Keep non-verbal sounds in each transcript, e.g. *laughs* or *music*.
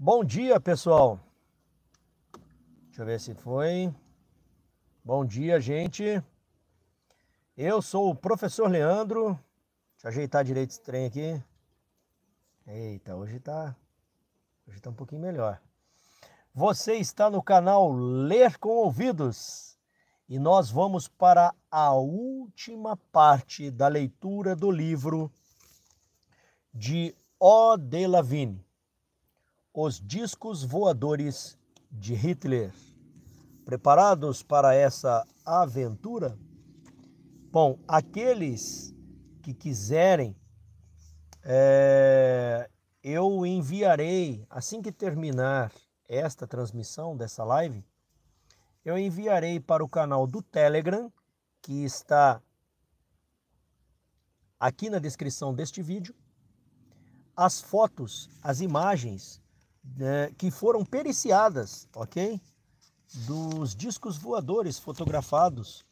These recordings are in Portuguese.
Bom dia, pessoal. Deixa eu ver se foi. Bom dia, gente. Eu sou o professor Leandro. Deixa eu ajeitar direito esse trem aqui. Eita, hoje tá hoje tá um pouquinho melhor. Você está no canal Ler com Ouvidos e nós vamos para a última parte da leitura do livro de O. de Lavigne os discos voadores de Hitler. Preparados para essa aventura? Bom, aqueles que quiserem, é, eu enviarei, assim que terminar esta transmissão dessa live, eu enviarei para o canal do Telegram, que está aqui na descrição deste vídeo, as fotos, as imagens é, que foram periciadas, ok? Dos discos voadores fotografados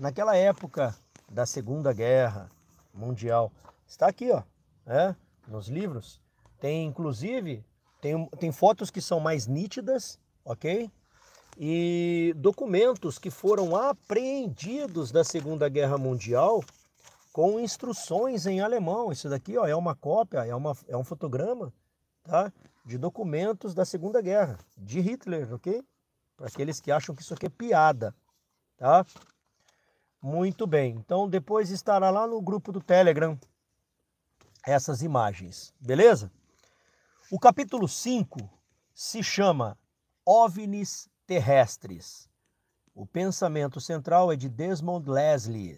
naquela época da Segunda Guerra Mundial. Está aqui, ó, é, nos livros. Tem, inclusive, tem, tem fotos que são mais nítidas, ok? E documentos que foram apreendidos da Segunda Guerra Mundial com instruções em alemão. Isso daqui ó, é uma cópia, é, uma, é um fotograma, tá? de documentos da Segunda Guerra, de Hitler, ok? Para aqueles que acham que isso aqui é piada, tá? Muito bem, então depois estará lá no grupo do Telegram essas imagens, beleza? O capítulo 5 se chama OVNIs Terrestres. O pensamento central é de Desmond Leslie.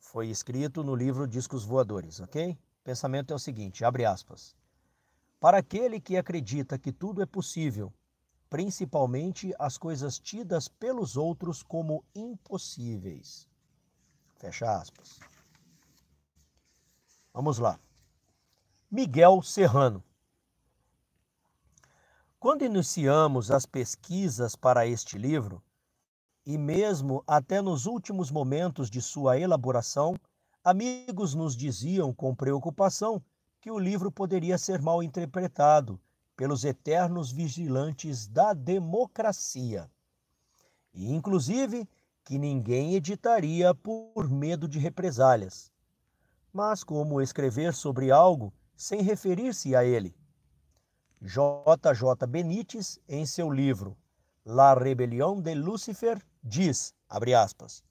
Foi escrito no livro Discos Voadores, ok? O pensamento é o seguinte, abre aspas. Para aquele que acredita que tudo é possível, principalmente as coisas tidas pelos outros como impossíveis. Fecha aspas. Vamos lá. Miguel Serrano. Quando iniciamos as pesquisas para este livro, e mesmo até nos últimos momentos de sua elaboração, amigos nos diziam com preocupação que o livro poderia ser mal interpretado pelos eternos vigilantes da democracia. E, inclusive, que ninguém editaria por medo de represálias. Mas como escrever sobre algo sem referir-se a ele? J.J. Benites, em seu livro La Rebelião de Lúcifer, diz, abre aspas,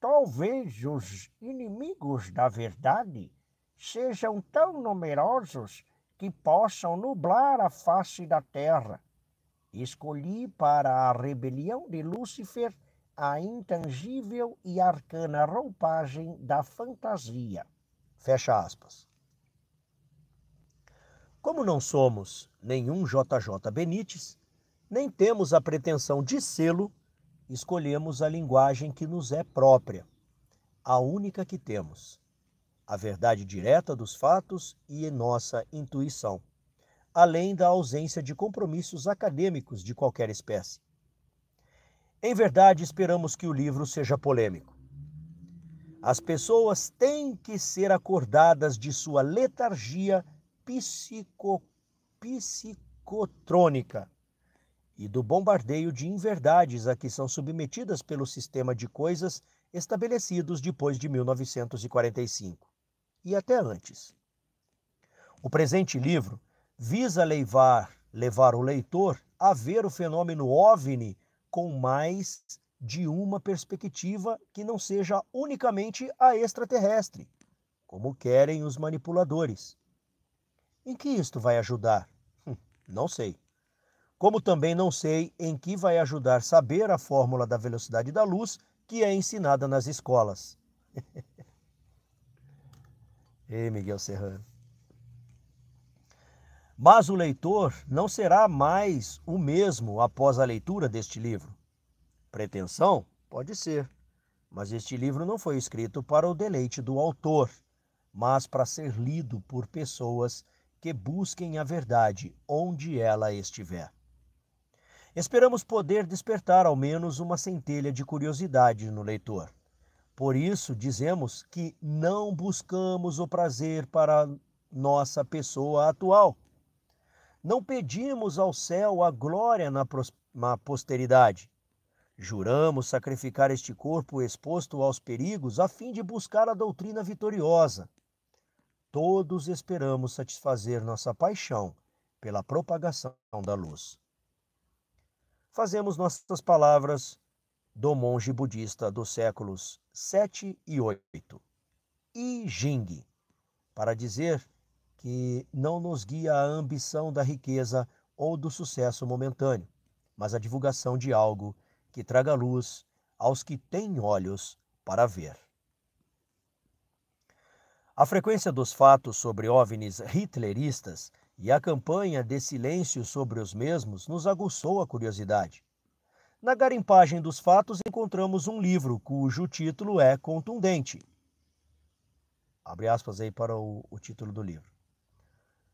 Talvez os inimigos da verdade sejam tão numerosos que possam nublar a face da terra. Escolhi para a rebelião de Lúcifer a intangível e arcana roupagem da fantasia. Fecha aspas. Como não somos nenhum JJ Benites, nem temos a pretensão de sê-lo, escolhemos a linguagem que nos é própria, a única que temos a verdade direta dos fatos e nossa intuição, além da ausência de compromissos acadêmicos de qualquer espécie. Em verdade, esperamos que o livro seja polêmico. As pessoas têm que ser acordadas de sua letargia psico, psicotrônica e do bombardeio de inverdades a que são submetidas pelo sistema de coisas estabelecidos depois de 1945 e até antes. O presente livro visa levar, levar o leitor a ver o fenômeno OVNI com mais de uma perspectiva que não seja unicamente a extraterrestre, como querem os manipuladores. Em que isto vai ajudar? Hum, não sei. Como também não sei em que vai ajudar saber a fórmula da velocidade da luz que é ensinada nas escolas. *laughs* Ei, Miguel Serrano. Mas o leitor não será mais o mesmo após a leitura deste livro. Pretensão? Pode ser. Mas este livro não foi escrito para o deleite do autor, mas para ser lido por pessoas que busquem a verdade onde ela estiver. Esperamos poder despertar ao menos uma centelha de curiosidade no leitor. Por isso dizemos que não buscamos o prazer para nossa pessoa atual. Não pedimos ao céu a glória na, na posteridade. Juramos sacrificar este corpo exposto aos perigos a fim de buscar a doutrina vitoriosa. Todos esperamos satisfazer nossa paixão pela propagação da luz. Fazemos nossas palavras do monge budista dos séculos 7 e 8, e Jing, para dizer que não nos guia a ambição da riqueza ou do sucesso momentâneo, mas a divulgação de algo que traga luz aos que têm olhos para ver. A frequência dos fatos sobre OVNIs hitleristas e a campanha de silêncio sobre os mesmos nos aguçou a curiosidade. Na garimpagem dos fatos encontramos um livro cujo título é contundente. Abre aspas aí para o, o título do livro.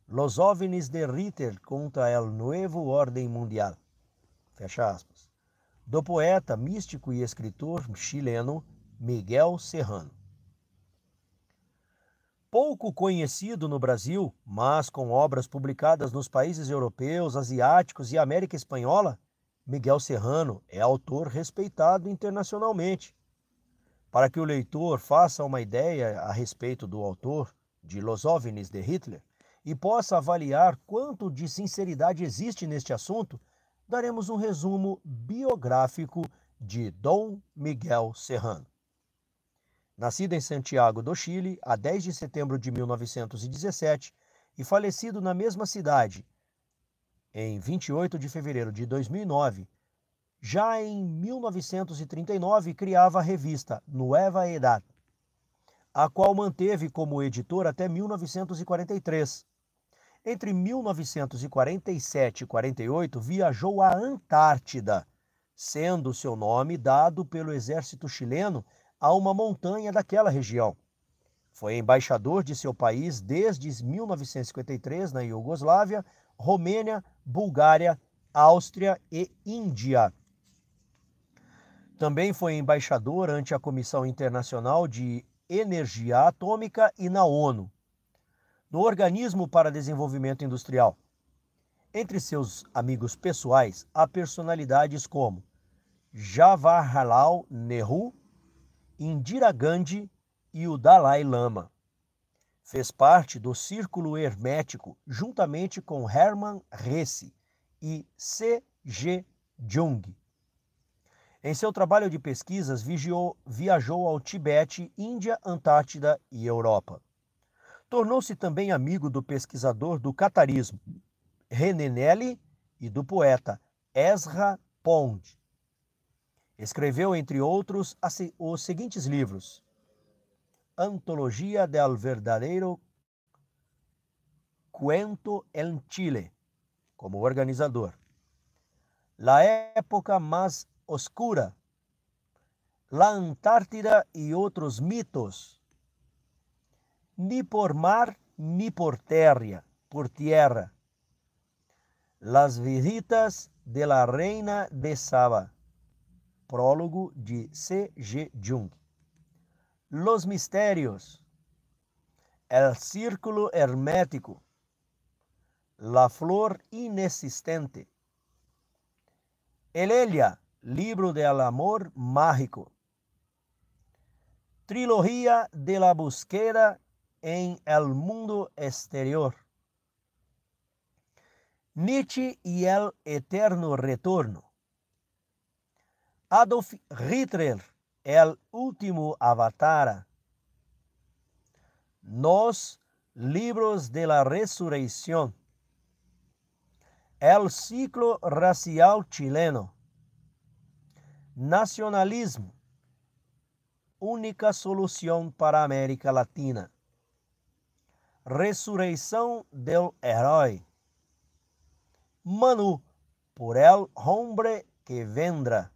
Los OVNIs de Ritter contra el Nuevo Orden Mundial. Fecha aspas. Do poeta, místico e escritor chileno Miguel Serrano. Pouco conhecido no Brasil, mas com obras publicadas nos países europeus, asiáticos e América Espanhola, Miguel Serrano é autor respeitado internacionalmente. Para que o leitor faça uma ideia a respeito do autor de Los OVNIs de Hitler e possa avaliar quanto de sinceridade existe neste assunto, daremos um resumo biográfico de Dom Miguel Serrano. Nascido em Santiago do Chile a 10 de setembro de 1917 e falecido na mesma cidade em 28 de fevereiro de 2009, já em 1939 criava a revista Nueva Edad, a qual manteve como editor até 1943. Entre 1947 e 48 viajou à Antártida, sendo seu nome dado pelo exército chileno a uma montanha daquela região. Foi embaixador de seu país desde 1953 na Iugoslávia, Romênia, Bulgária, Áustria e Índia. Também foi embaixador ante a Comissão Internacional de Energia Atômica e na ONU, no Organismo para Desenvolvimento Industrial. Entre seus amigos pessoais há personalidades como Jawaharlal Nehru, Indira Gandhi e o Dalai Lama. Fez parte do Círculo Hermético juntamente com Hermann Hesse e C. G. Jung. Em seu trabalho de pesquisas, vigiou, viajou ao Tibete, Índia, Antártida e Europa. Tornou-se também amigo do pesquisador do catarismo, René Nelly, e do poeta Ezra Pound. Escreveu, entre outros, os seguintes livros: Antologia del Verdadeiro Cuento en Chile, como organizador. La época más oscura. La Antártida y otros mitos. Ni por mar ni por tierra, por tierra. Las visitas de la reina de Saba. Prólogo de C. G. Jung. los misterios, el círculo hermético, la flor inexistente, el Elia, libro del amor mágico, trilogía de la búsqueda en el mundo exterior, Nietzsche y el eterno retorno, Adolf Hitler, el último avatar, nos libros de la resurrección, el ciclo racial chileno, nacionalismo, única solução para América Latina. Ressurreição del héroe, Manu, por el hombre que vendrá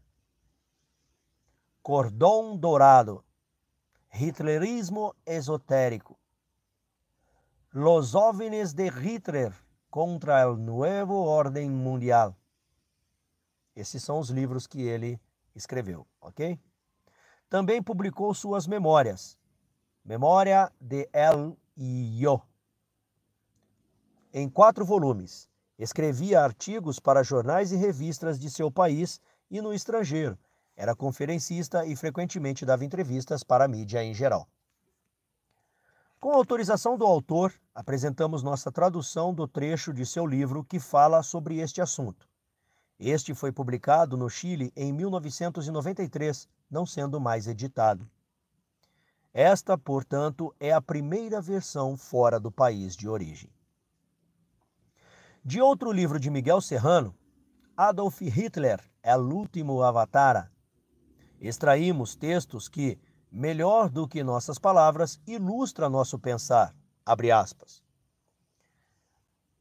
Cordão Dourado, Hitlerismo Esotérico, Los OVNIs de Hitler contra o Novo Ordem Mundial. Esses são os livros que ele escreveu, ok? Também publicou suas memórias, Memória de El Yo, em quatro volumes. Escrevia artigos para jornais e revistas de seu país e no estrangeiro, era conferencista e frequentemente dava entrevistas para a mídia em geral. Com autorização do autor, apresentamos nossa tradução do trecho de seu livro que fala sobre este assunto. Este foi publicado no Chile em 1993, não sendo mais editado. Esta, portanto, é a primeira versão fora do país de origem. De outro livro de Miguel Serrano, Adolf Hitler é o último avatar, extraímos textos que, melhor do que nossas palavras, ilustra nosso pensar. Abre aspas.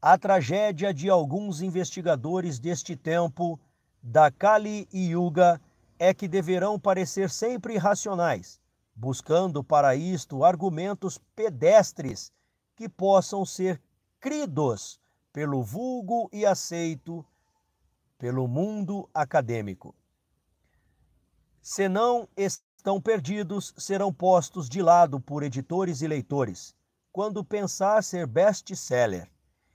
A tragédia de alguns investigadores deste tempo, da Kali Yuga, é que deverão parecer sempre racionais, buscando para isto argumentos pedestres que possam ser cridos pelo vulgo e aceito pelo mundo acadêmico. Se não estão perdidos, serão postos de lado por editores e leitores, quando pensar ser best-seller,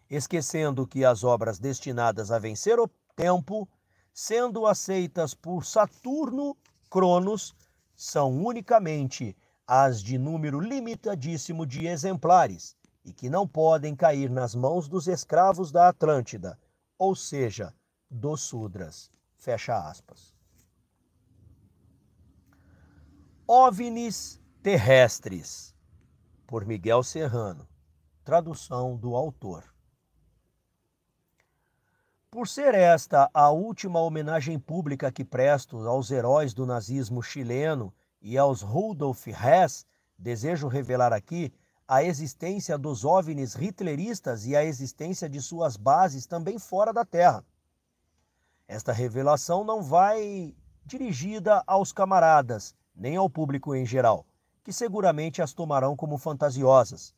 esquecendo que as obras destinadas a vencer o tempo, sendo aceitas por Saturno, Cronos, são unicamente as de número limitadíssimo de exemplares e que não podem cair nas mãos dos escravos da Atlântida, ou seja, dos Sudras. Fecha aspas. OVNIs terrestres, por Miguel Serrano, tradução do autor. Por ser esta a última homenagem pública que presto aos heróis do nazismo chileno e aos Rudolf Hess, desejo revelar aqui a existência dos OVNIs hitleristas e a existência de suas bases também fora da Terra. Esta revelação não vai dirigida aos camaradas nem ao público em geral, que seguramente as tomarão como fantasiosas,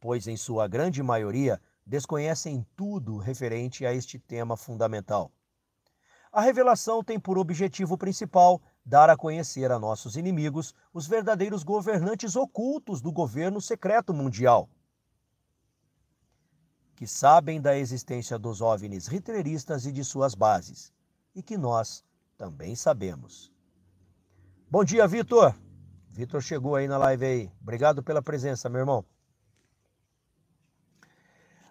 pois em sua grande maioria desconhecem tudo referente a este tema fundamental. A revelação tem por objetivo principal dar a conhecer a nossos inimigos os verdadeiros governantes ocultos do governo secreto mundial, que sabem da existência dos OVNIs hitleristas e de suas bases, e que nós também sabemos. Bom dia, Vitor. Vitor chegou aí na live aí. Obrigado pela presença, meu irmão.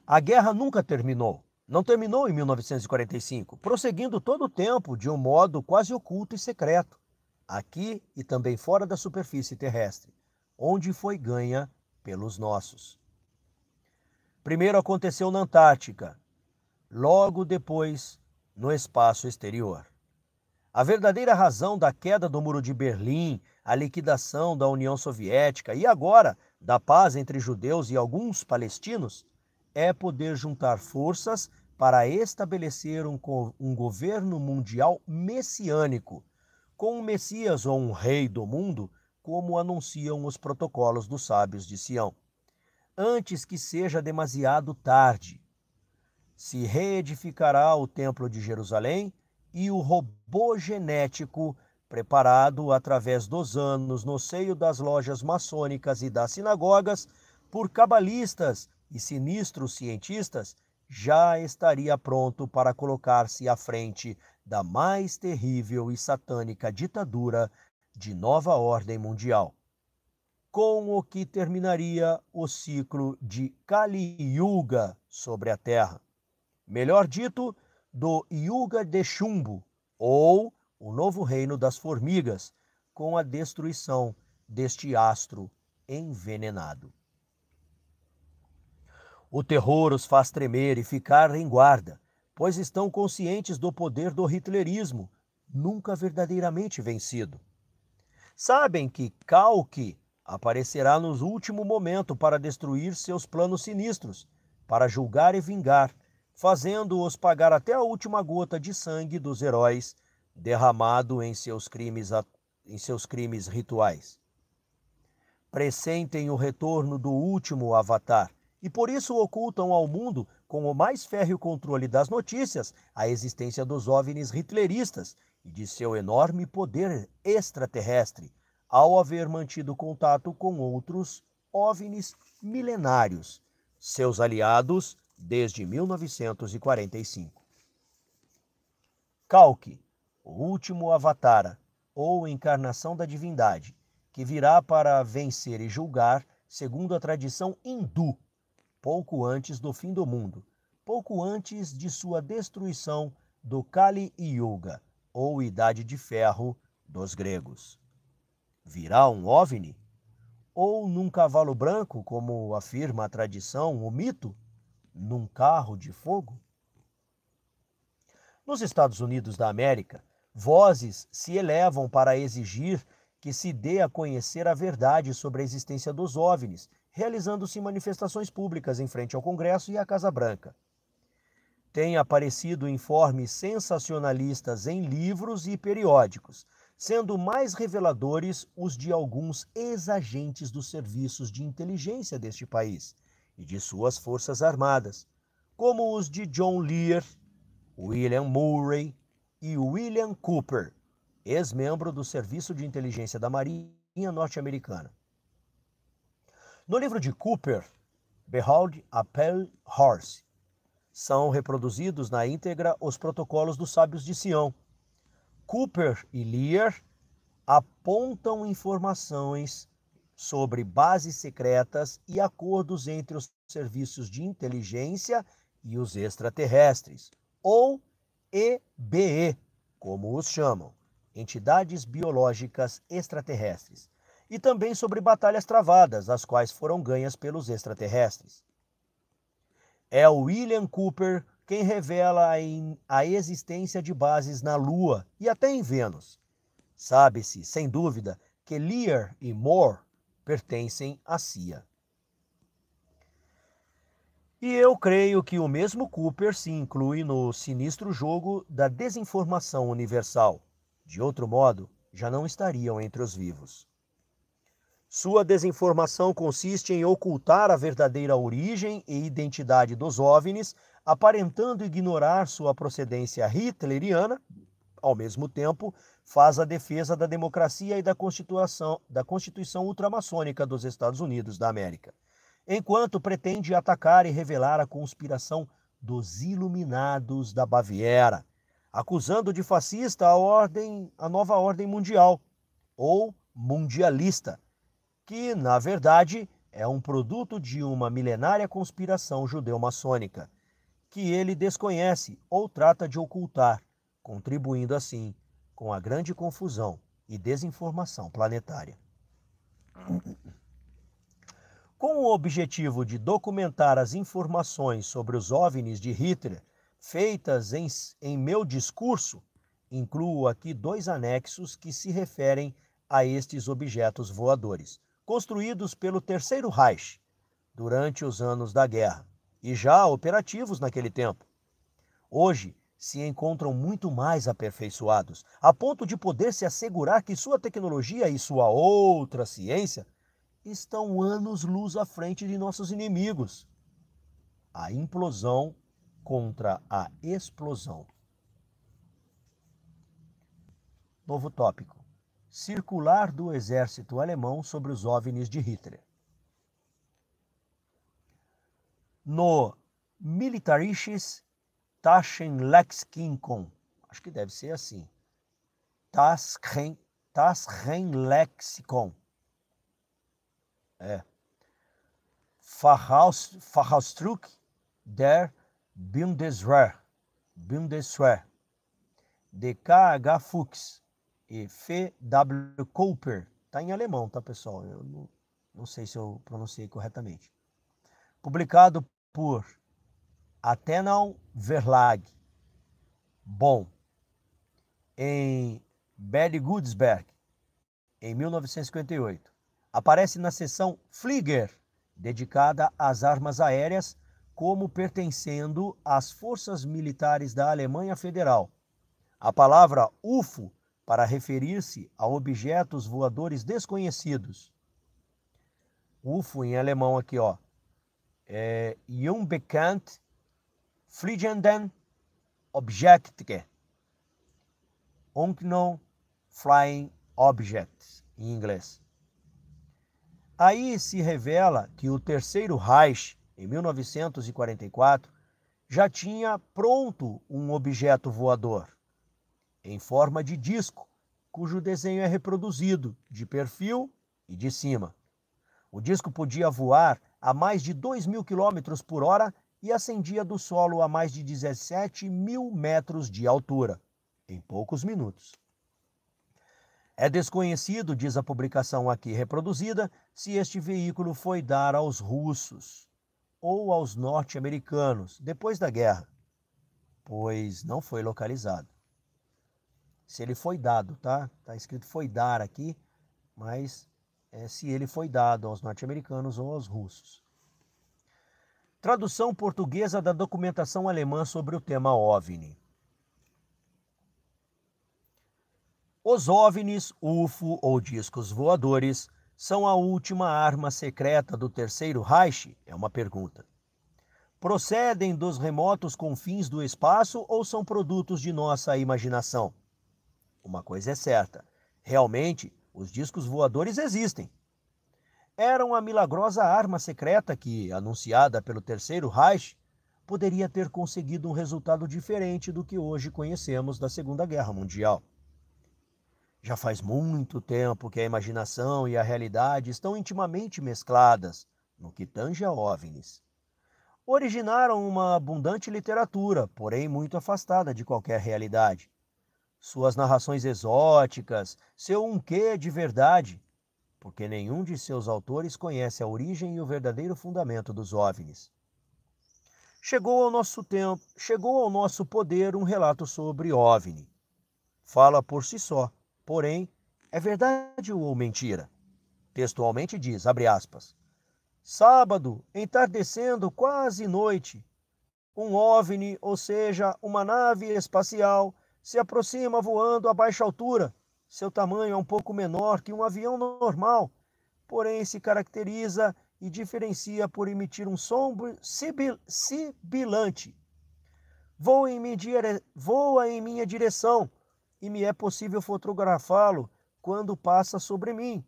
A guerra nunca terminou. Não terminou em 1945, prosseguindo todo o tempo de um modo quase oculto e secreto, aqui e também fora da superfície terrestre, onde foi ganha pelos nossos. Primeiro aconteceu na Antártica, logo depois no espaço exterior. A verdadeira razão da queda do Muro de Berlim, a liquidação da União Soviética e agora da paz entre judeus e alguns palestinos é poder juntar forças para estabelecer um, um governo mundial messiânico, com um Messias ou um rei do mundo, como anunciam os protocolos dos sábios de Sião. Antes que seja demasiado tarde, se reedificará o Templo de Jerusalém e o robô genético preparado através dos anos no seio das lojas maçônicas e das sinagogas por cabalistas e sinistros cientistas, já estaria pronto para colocar-se à frente da mais terrível e satânica ditadura de nova ordem mundial. Com o que terminaria o ciclo de Kali Yuga sobre a Terra. Melhor dito, do Yuga de Chumbo, ou o novo reino das formigas, com a destruição deste astro envenenado. O terror os faz tremer e ficar em guarda, pois estão conscientes do poder do hitlerismo, nunca verdadeiramente vencido. Sabem que Kalki aparecerá no último momento para destruir seus planos sinistros, para julgar e vingar fazendo-os pagar até a última gota de sangue dos heróis derramado em seus crimes, em seus crimes rituais. Pressentem o retorno do último avatar e por isso ocultam ao mundo, com o mais férreo controle das notícias, a existência dos OVNIs hitleristas e de seu enorme poder extraterrestre, ao haver mantido contato com outros OVNIs milenários, seus aliados desde 1945. Kalki, o último avatara ou encarnação da divindade, que virá para vencer e julgar segundo a tradição hindu, pouco antes do fim do mundo, pouco antes de sua destruição do Kali Yuga, ou Idade de Ferro dos gregos. Virá um OVNI? Ou num cavalo branco, como afirma a tradição, o mito? num carro de fogo? Nos Estados Unidos da América, vozes se elevam para exigir que se dê a conhecer a verdade sobre a existência dos OVNIs, realizando-se manifestações públicas em frente ao Congresso e à Casa Branca. Têm aparecido informes sensacionalistas em livros e periódicos, sendo mais reveladores os de alguns ex-agentes dos serviços de inteligência deste país e de suas forças armadas, como os de John Lear, William Murray e William Cooper, ex-membro do Serviço de Inteligência da Marinha Norte-Americana. No livro de Cooper, Behold a Pale Horse, são reproduzidos na íntegra os protocolos dos sábios de Sião. Cooper e Lear apontam informações sobre bases secretas e acordos entre os serviços de inteligência e os extraterrestres, ou EBE, como os chamam, entidades biológicas extraterrestres, e também sobre batalhas travadas, as quais foram ganhas pelos extraterrestres. É o William Cooper quem revela a existência de bases na Lua e até em Vênus. Sabe-se, sem dúvida, que Lear e Moore pertencem à CIA. E eu creio que o mesmo Cooper se inclui no sinistro jogo da desinformação universal. De outro modo, já não estariam entre os vivos. Sua desinformação consiste em ocultar a verdadeira origem e identidade dos OVNIs, aparentando ignorar sua procedência hitleriana ao mesmo tempo, faz a defesa da democracia e da Constituição, da Constituição ultramaçônica dos Estados Unidos da América, enquanto pretende atacar e revelar a conspiração dos Iluminados da Baviera, acusando de fascista a ordem, a nova ordem mundial ou mundialista, que na verdade é um produto de uma milenária conspiração judeu-maçônica, que ele desconhece ou trata de ocultar contribuindo assim com a grande confusão e desinformação planetária. Com o objetivo de documentar as informações sobre os OVNIs de Hitler feitas em, em meu discurso, incluo aqui dois anexos que se referem a estes objetos voadores, construídos pelo Terceiro Reich durante os anos da guerra e já operativos naquele tempo. Hoje, se encontram muito mais aperfeiçoados, a ponto de poder se assegurar que sua tecnologia e sua outra ciência estão anos-luz à frente de nossos inimigos. A implosão contra a explosão. Novo tópico: circular do exército alemão sobre os OVNIs de Hitler. No Militarisches Taschen Lexkinkon. Acho que deve ser assim. Taschen Lexikon. É. Verhaus, der Bundeswehr. Bundeswehr. DKH Fuchs e F.W. Cooper. Está em alemão, tá, pessoal? Eu não, não sei se eu pronunciei corretamente. Publicado por Atenam Verlag, Bom, em Berligudsberg, em 1958. Aparece na seção Flieger, dedicada às armas aéreas, como pertencendo às forças militares da Alemanha Federal. A palavra UFO para referir-se a objetos voadores desconhecidos. UFO em alemão aqui, ó. É Fliegenden Objekte. Unknown Flying Objects, em inglês. Aí se revela que o Terceiro Reich, em 1944, já tinha pronto um objeto voador, em forma de disco, cujo desenho é reproduzido de perfil e de cima. O disco podia voar a mais de 2 mil quilômetros por hora e ascendia do solo a mais de 17 mil metros de altura, em poucos minutos. É desconhecido, diz a publicação aqui reproduzida, se este veículo foi dar aos russos ou aos norte-americanos depois da guerra, pois não foi localizado. Se ele foi dado, tá? Tá escrito foi dar aqui, mas é se ele foi dado aos norte-americanos ou aos russos. Tradução portuguesa da documentação alemã sobre o tema OVNI. Os OVNIs, UFO ou discos voadores são a última arma secreta do Terceiro Reich? É uma pergunta. Procedem dos remotos confins do espaço ou são produtos de nossa imaginação? Uma coisa é certa: realmente, os discos voadores existem eram a milagrosa arma secreta que, anunciada pelo Terceiro Reich, poderia ter conseguido um resultado diferente do que hoje conhecemos da Segunda Guerra Mundial. Já faz muito tempo que a imaginação e a realidade estão intimamente mescladas no que tange a OVNIs. Originaram uma abundante literatura, porém muito afastada de qualquer realidade. Suas narrações exóticas, seu um quê de verdade, porque nenhum de seus autores conhece a origem e o verdadeiro fundamento dos OVNIs. Chegou ao nosso tempo, chegou ao nosso poder um relato sobre OVNI. Fala por si só, porém, é verdade ou mentira? Textualmente diz, abre aspas, Sábado, entardecendo quase noite, um OVNI, ou seja, uma nave espacial, se aproxima voando a baixa altura, seu tamanho é um pouco menor que um avião normal, porém se caracteriza e diferencia por emitir um som sibil sibilante. Voa em, voa em minha direção e me é possível fotografá-lo quando passa sobre mim.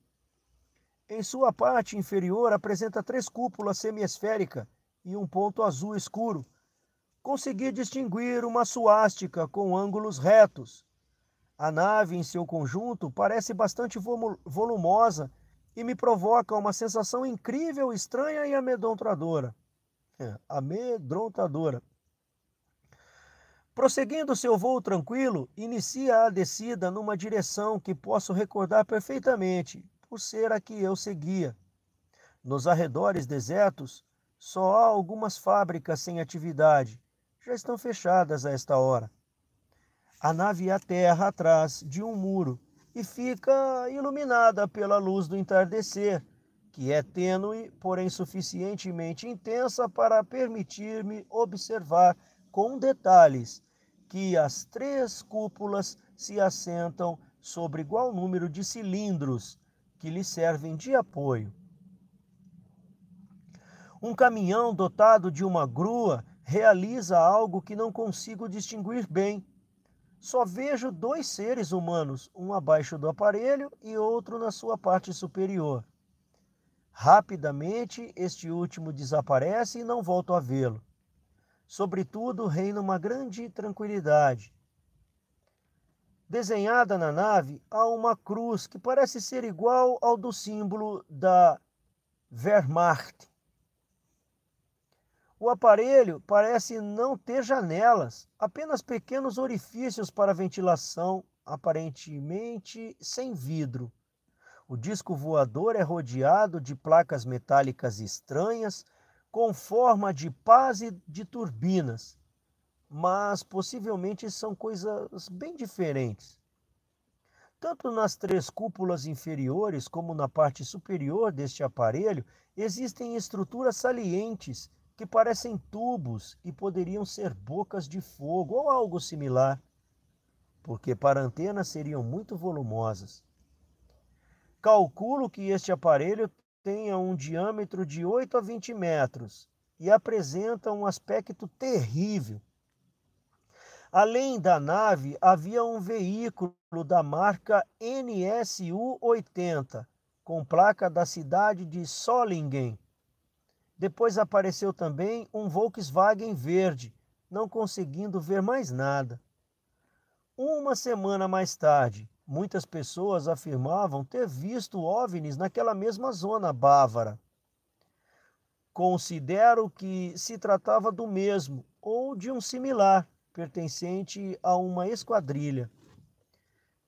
Em sua parte inferior apresenta três cúpulas semiesféricas e um ponto azul escuro. Consegui distinguir uma suástica com ângulos retos. A nave, em seu conjunto, parece bastante volumosa e me provoca uma sensação incrível, estranha e amedrontadora. É, amedrontadora. Prosseguindo seu voo tranquilo, inicia a descida numa direção que posso recordar perfeitamente, por ser a que eu seguia. Nos arredores desertos, só há algumas fábricas sem atividade. Já estão fechadas a esta hora. A nave a terra atrás de um muro e fica iluminada pela luz do entardecer, que é tênue, porém suficientemente intensa para permitir-me observar com detalhes que as três cúpulas se assentam sobre igual número de cilindros que lhe servem de apoio. Um caminhão dotado de uma grua realiza algo que não consigo distinguir bem só vejo dois seres humanos, um abaixo do aparelho e outro na sua parte superior. Rapidamente, este último desaparece e não volto a vê-lo. Sobretudo, reina uma grande tranquilidade. Desenhada na nave há uma cruz que parece ser igual ao do símbolo da Wehrmacht, o aparelho parece não ter janelas, apenas pequenos orifícios para ventilação, aparentemente sem vidro. O disco voador é rodeado de placas metálicas estranhas, com forma de pás e de turbinas, mas possivelmente são coisas bem diferentes. Tanto nas três cúpulas inferiores como na parte superior deste aparelho existem estruturas salientes que parecem tubos e poderiam ser bocas de fogo ou algo similar, porque para antenas seriam muito volumosas. Calculo que este aparelho tenha um diâmetro de 8 a 20 metros e apresenta um aspecto terrível. Além da nave, havia um veículo da marca NSU-80, com placa da cidade de Solingen, depois apareceu também um Volkswagen verde, não conseguindo ver mais nada. Uma semana mais tarde, muitas pessoas afirmavam ter visto OVNIs naquela mesma zona bávara. Considero que se tratava do mesmo ou de um similar, pertencente a uma esquadrilha.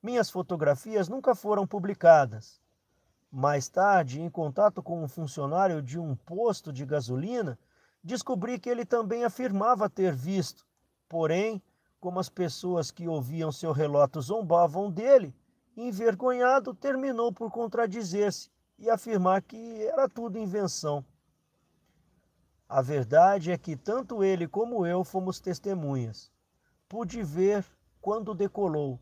Minhas fotografias nunca foram publicadas. Mais tarde, em contato com um funcionário de um posto de gasolina, descobri que ele também afirmava ter visto. Porém, como as pessoas que ouviam seu relato zombavam dele, envergonhado, terminou por contradizer-se e afirmar que era tudo invenção. A verdade é que tanto ele como eu fomos testemunhas. Pude ver quando decolou.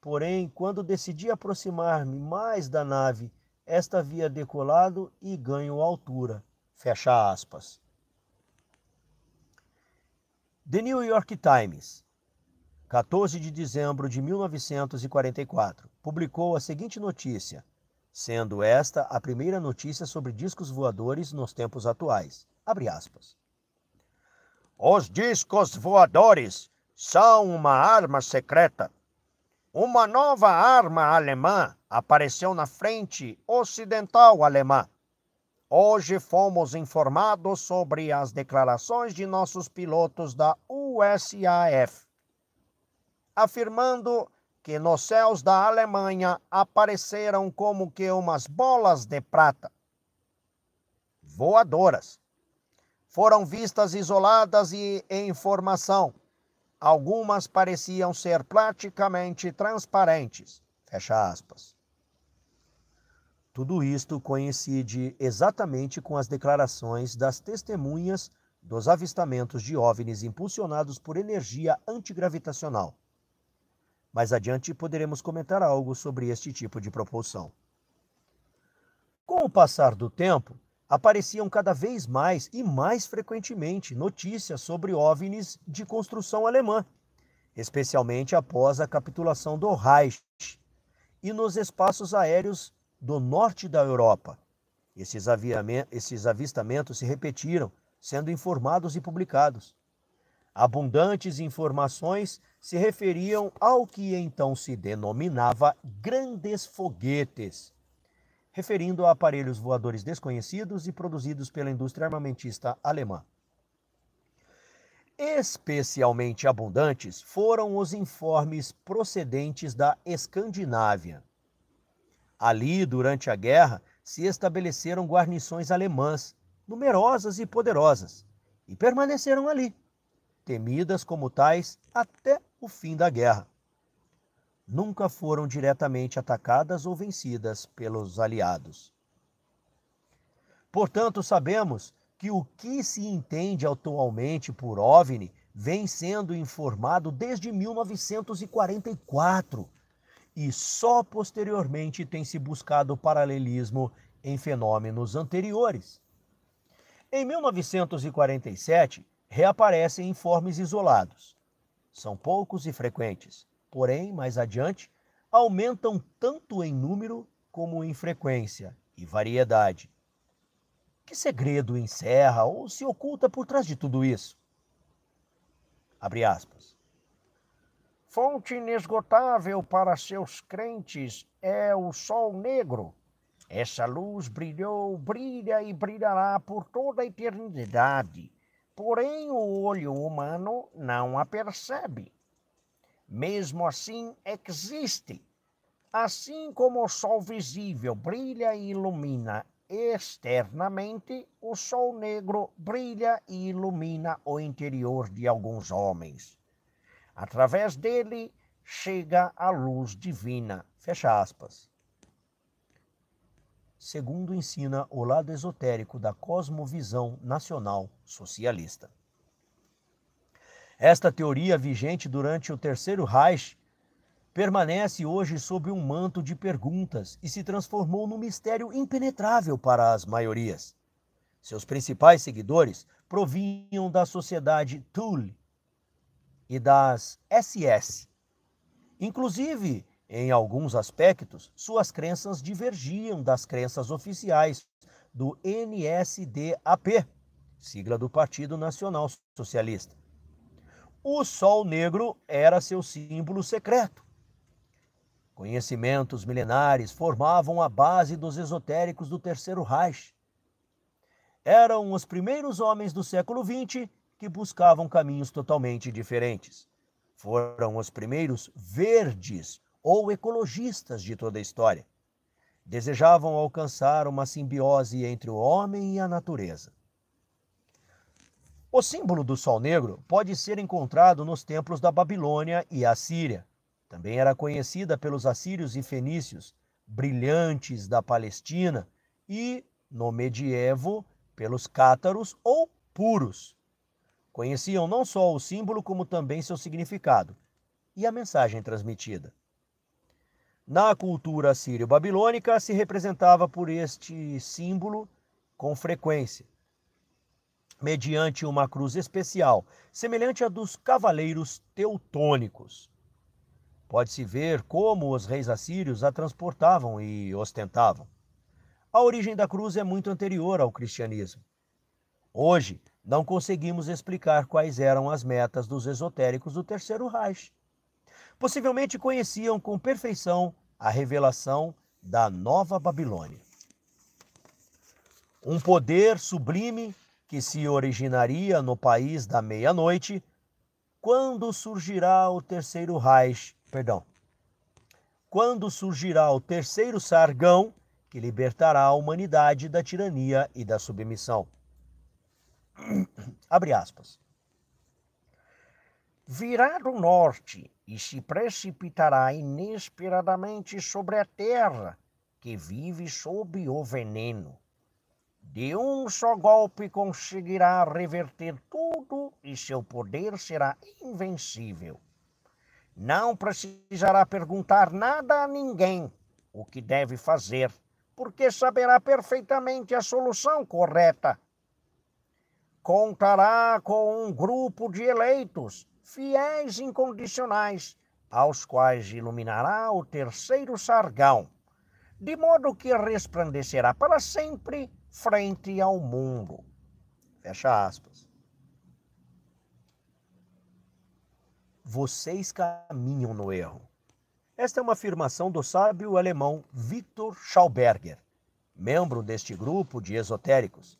Porém, quando decidi aproximar-me mais da nave esta havia decolado e ganho altura. Fecha aspas. The New York Times, 14 de dezembro de 1944, publicou a seguinte notícia, sendo esta a primeira notícia sobre discos voadores nos tempos atuais. Abre aspas. Os discos voadores são uma arma secreta. Uma nova arma alemã apareceu na frente ocidental alemã. Hoje fomos informados sobre as declarações de nossos pilotos da USAF, afirmando que nos céus da Alemanha apareceram como que umas bolas de prata voadoras. Foram vistas isoladas e em formação. Algumas pareciam ser praticamente transparentes. Fecha aspas. Tudo isto coincide exatamente com as declarações das testemunhas dos avistamentos de OVNIs impulsionados por energia antigravitacional. Mais adiante poderemos comentar algo sobre este tipo de propulsão. Com o passar do tempo, apareciam cada vez mais e mais frequentemente notícias sobre OVNIs de construção alemã, especialmente após a capitulação do Reich e nos espaços aéreos do norte da Europa. Esses, esses avistamentos se repetiram, sendo informados e publicados. Abundantes informações se referiam ao que então se denominava grandes foguetes, referindo a aparelhos voadores desconhecidos e produzidos pela indústria armamentista alemã. Especialmente abundantes foram os informes procedentes da Escandinávia. Ali, durante a guerra, se estabeleceram guarnições alemãs, numerosas e poderosas, e permaneceram ali, temidas como tais até o fim da guerra. Nunca foram diretamente atacadas ou vencidas pelos aliados. Portanto, sabemos que o que se entende atualmente por OVNI vem sendo informado desde 1944 e só posteriormente tem se buscado paralelismo em fenômenos anteriores. Em 1947, reaparecem informes isolados. São poucos e frequentes, porém, mais adiante, aumentam tanto em número como em frequência e variedade. Que segredo encerra ou se oculta por trás de tudo isso? Abre aspas fonte inesgotável para seus crentes é o sol negro. Essa luz brilhou, brilha e brilhará por toda a eternidade. Porém, o olho humano não a percebe. Mesmo assim, existe. Assim como o sol visível brilha e ilumina externamente, o sol negro brilha e ilumina o interior de alguns homens. Através dele chega a luz divina. Fecha aspas. Segundo ensina o lado esotérico da cosmovisão nacional socialista. Esta teoria, vigente durante o Terceiro Reich, permanece hoje sob um manto de perguntas e se transformou num mistério impenetrável para as maiorias. Seus principais seguidores provinham da sociedade Thule, e das SS. Inclusive, em alguns aspectos, suas crenças divergiam das crenças oficiais do NSDAP, sigla do Partido Nacional Socialista. O sol negro era seu símbolo secreto. Conhecimentos milenares formavam a base dos esotéricos do Terceiro Reich. Eram os primeiros homens do século XX que buscavam caminhos totalmente diferentes. Foram os primeiros verdes ou ecologistas de toda a história. Desejavam alcançar uma simbiose entre o homem e a natureza. O símbolo do sol negro pode ser encontrado nos templos da Babilônia e Assíria. Também era conhecida pelos assírios e fenícios, brilhantes da Palestina, e, no medievo, pelos cátaros ou puros. Conheciam não só o símbolo, como também seu significado e a mensagem transmitida. Na cultura sírio-babilônica, se representava por este símbolo com frequência, mediante uma cruz especial, semelhante à dos cavaleiros teutônicos. Pode-se ver como os reis assírios a transportavam e ostentavam. A origem da cruz é muito anterior ao cristianismo. Hoje, não conseguimos explicar quais eram as metas dos esotéricos do Terceiro Reich. Possivelmente conheciam com perfeição a revelação da Nova Babilônia. Um poder sublime que se originaria no país da meia-noite, quando surgirá o terceiro Reich, perdão, quando surgirá o terceiro sargão que libertará a humanidade da tirania e da submissão. Abre aspas. Virá do norte e se precipitará inesperadamente sobre a terra que vive sob o veneno. De um só golpe conseguirá reverter tudo e seu poder será invencível. Não precisará perguntar nada a ninguém o que deve fazer, porque saberá perfeitamente a solução correta contará com um grupo de eleitos, fiéis incondicionais, aos quais iluminará o terceiro sargão, de modo que resplandecerá para sempre frente ao mundo. Fecha aspas. Vocês caminham no erro. Esta é uma afirmação do sábio alemão Viktor Schauberger, membro deste grupo de esotéricos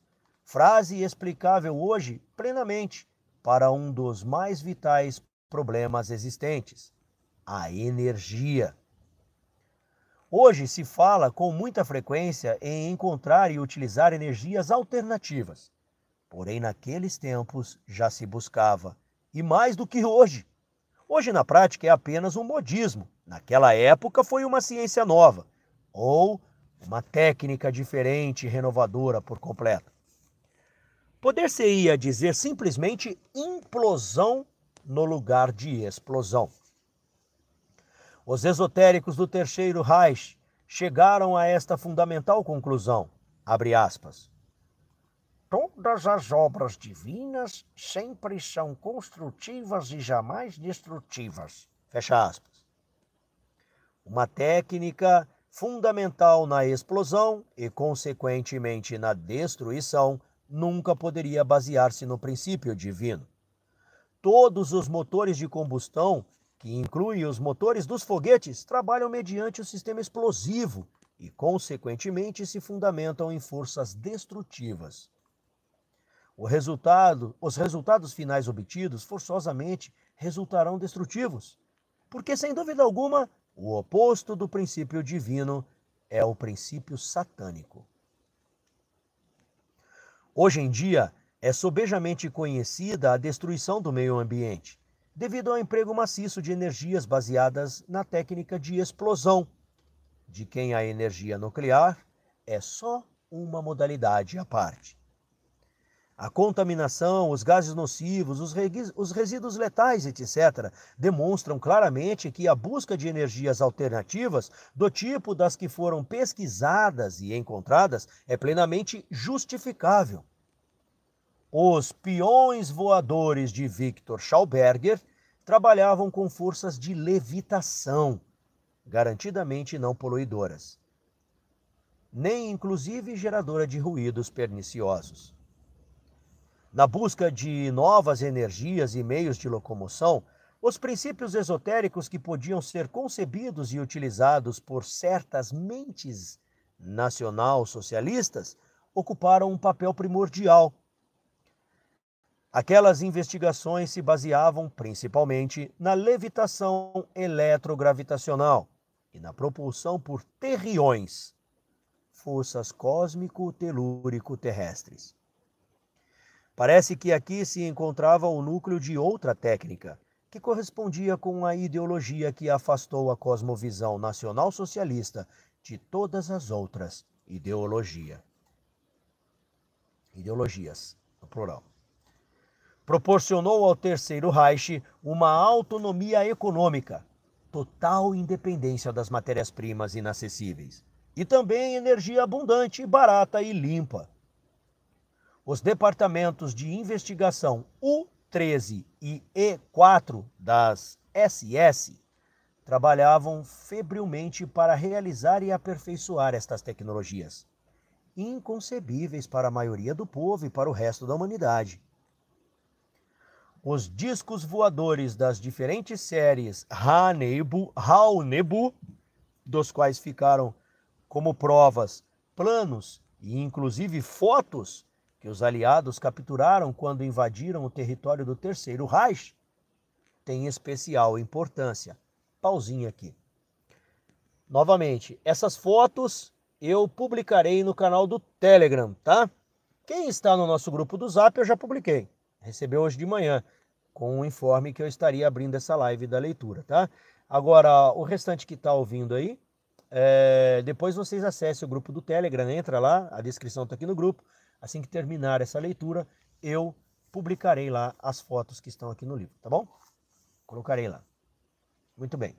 Frase explicável hoje plenamente para um dos mais vitais problemas existentes: a energia. Hoje se fala com muita frequência em encontrar e utilizar energias alternativas. Porém, naqueles tempos já se buscava, e mais do que hoje. Hoje, na prática, é apenas um modismo. Naquela época, foi uma ciência nova, ou uma técnica diferente e renovadora por completo. Poder-se-ia dizer simplesmente implosão no lugar de explosão. Os esotéricos do terceiro Reich chegaram a esta fundamental conclusão, abre aspas. Todas as obras divinas sempre são construtivas e jamais destrutivas. Fecha aspas. Uma técnica fundamental na explosão e, consequentemente, na destruição nunca poderia basear-se no princípio divino. Todos os motores de combustão, que incluem os motores dos foguetes, trabalham mediante o sistema explosivo e, consequentemente, se fundamentam em forças destrutivas. Resultado, os resultados finais obtidos forçosamente resultarão destrutivos, porque, sem dúvida alguma, o oposto do princípio divino é o princípio satânico. Hoje em dia, é sobejamente conhecida a destruição do meio ambiente, devido ao emprego maciço de energias baseadas na técnica de explosão, de quem a energia nuclear é só uma modalidade à parte. A contaminação, os gases nocivos, os, resíduos letais, etc., demonstram claramente que a busca de energias alternativas, do tipo das que foram pesquisadas e encontradas, é plenamente justificável. Os peões voadores de Victor Schauberger trabalhavam com forças de levitação, garantidamente não poluidoras, nem inclusive geradora de ruídos perniciosos. Na busca de novas energias e meios de locomoção, os princípios esotéricos que podiam ser concebidos e utilizados por certas mentes nacional-socialistas ocuparam um papel primordial Aquelas investigações se baseavam principalmente na levitação eletrogravitacional e na propulsão por terriões, forças cósmico-telúrico-terrestres. Parece que aqui se encontrava o núcleo de outra técnica, que correspondia com a ideologia que afastou a cosmovisão nacional-socialista de todas as outras ideologia. ideologias, no plural proporcionou ao Terceiro Reich uma autonomia econômica, total independência das matérias-primas inacessíveis e também energia abundante, barata e limpa. Os departamentos de investigação U-13 e E-4 das SS trabalhavam febrilmente para realizar e aperfeiçoar estas tecnologias, inconcebíveis para a maioria do povo e para o resto da humanidade os discos voadores das diferentes séries Hanebu, Haonebu, dos quais ficaram como provas planos e inclusive fotos que os aliados capturaram quando invadiram o território do Terceiro Reich, tem especial importância. Pausinha aqui. Novamente, essas fotos eu publicarei no canal do Telegram, tá? Quem está no nosso grupo do Zap eu já publiquei. Recebeu hoje de manhã com o informe que eu estaria abrindo essa live da leitura, tá? Agora, o restante que está ouvindo aí, é, depois vocês acessem o grupo do Telegram, entra lá, a descrição está aqui no grupo. Assim que terminar essa leitura, eu publicarei lá as fotos que estão aqui no livro, tá bom? Colocarei lá. Muito bem.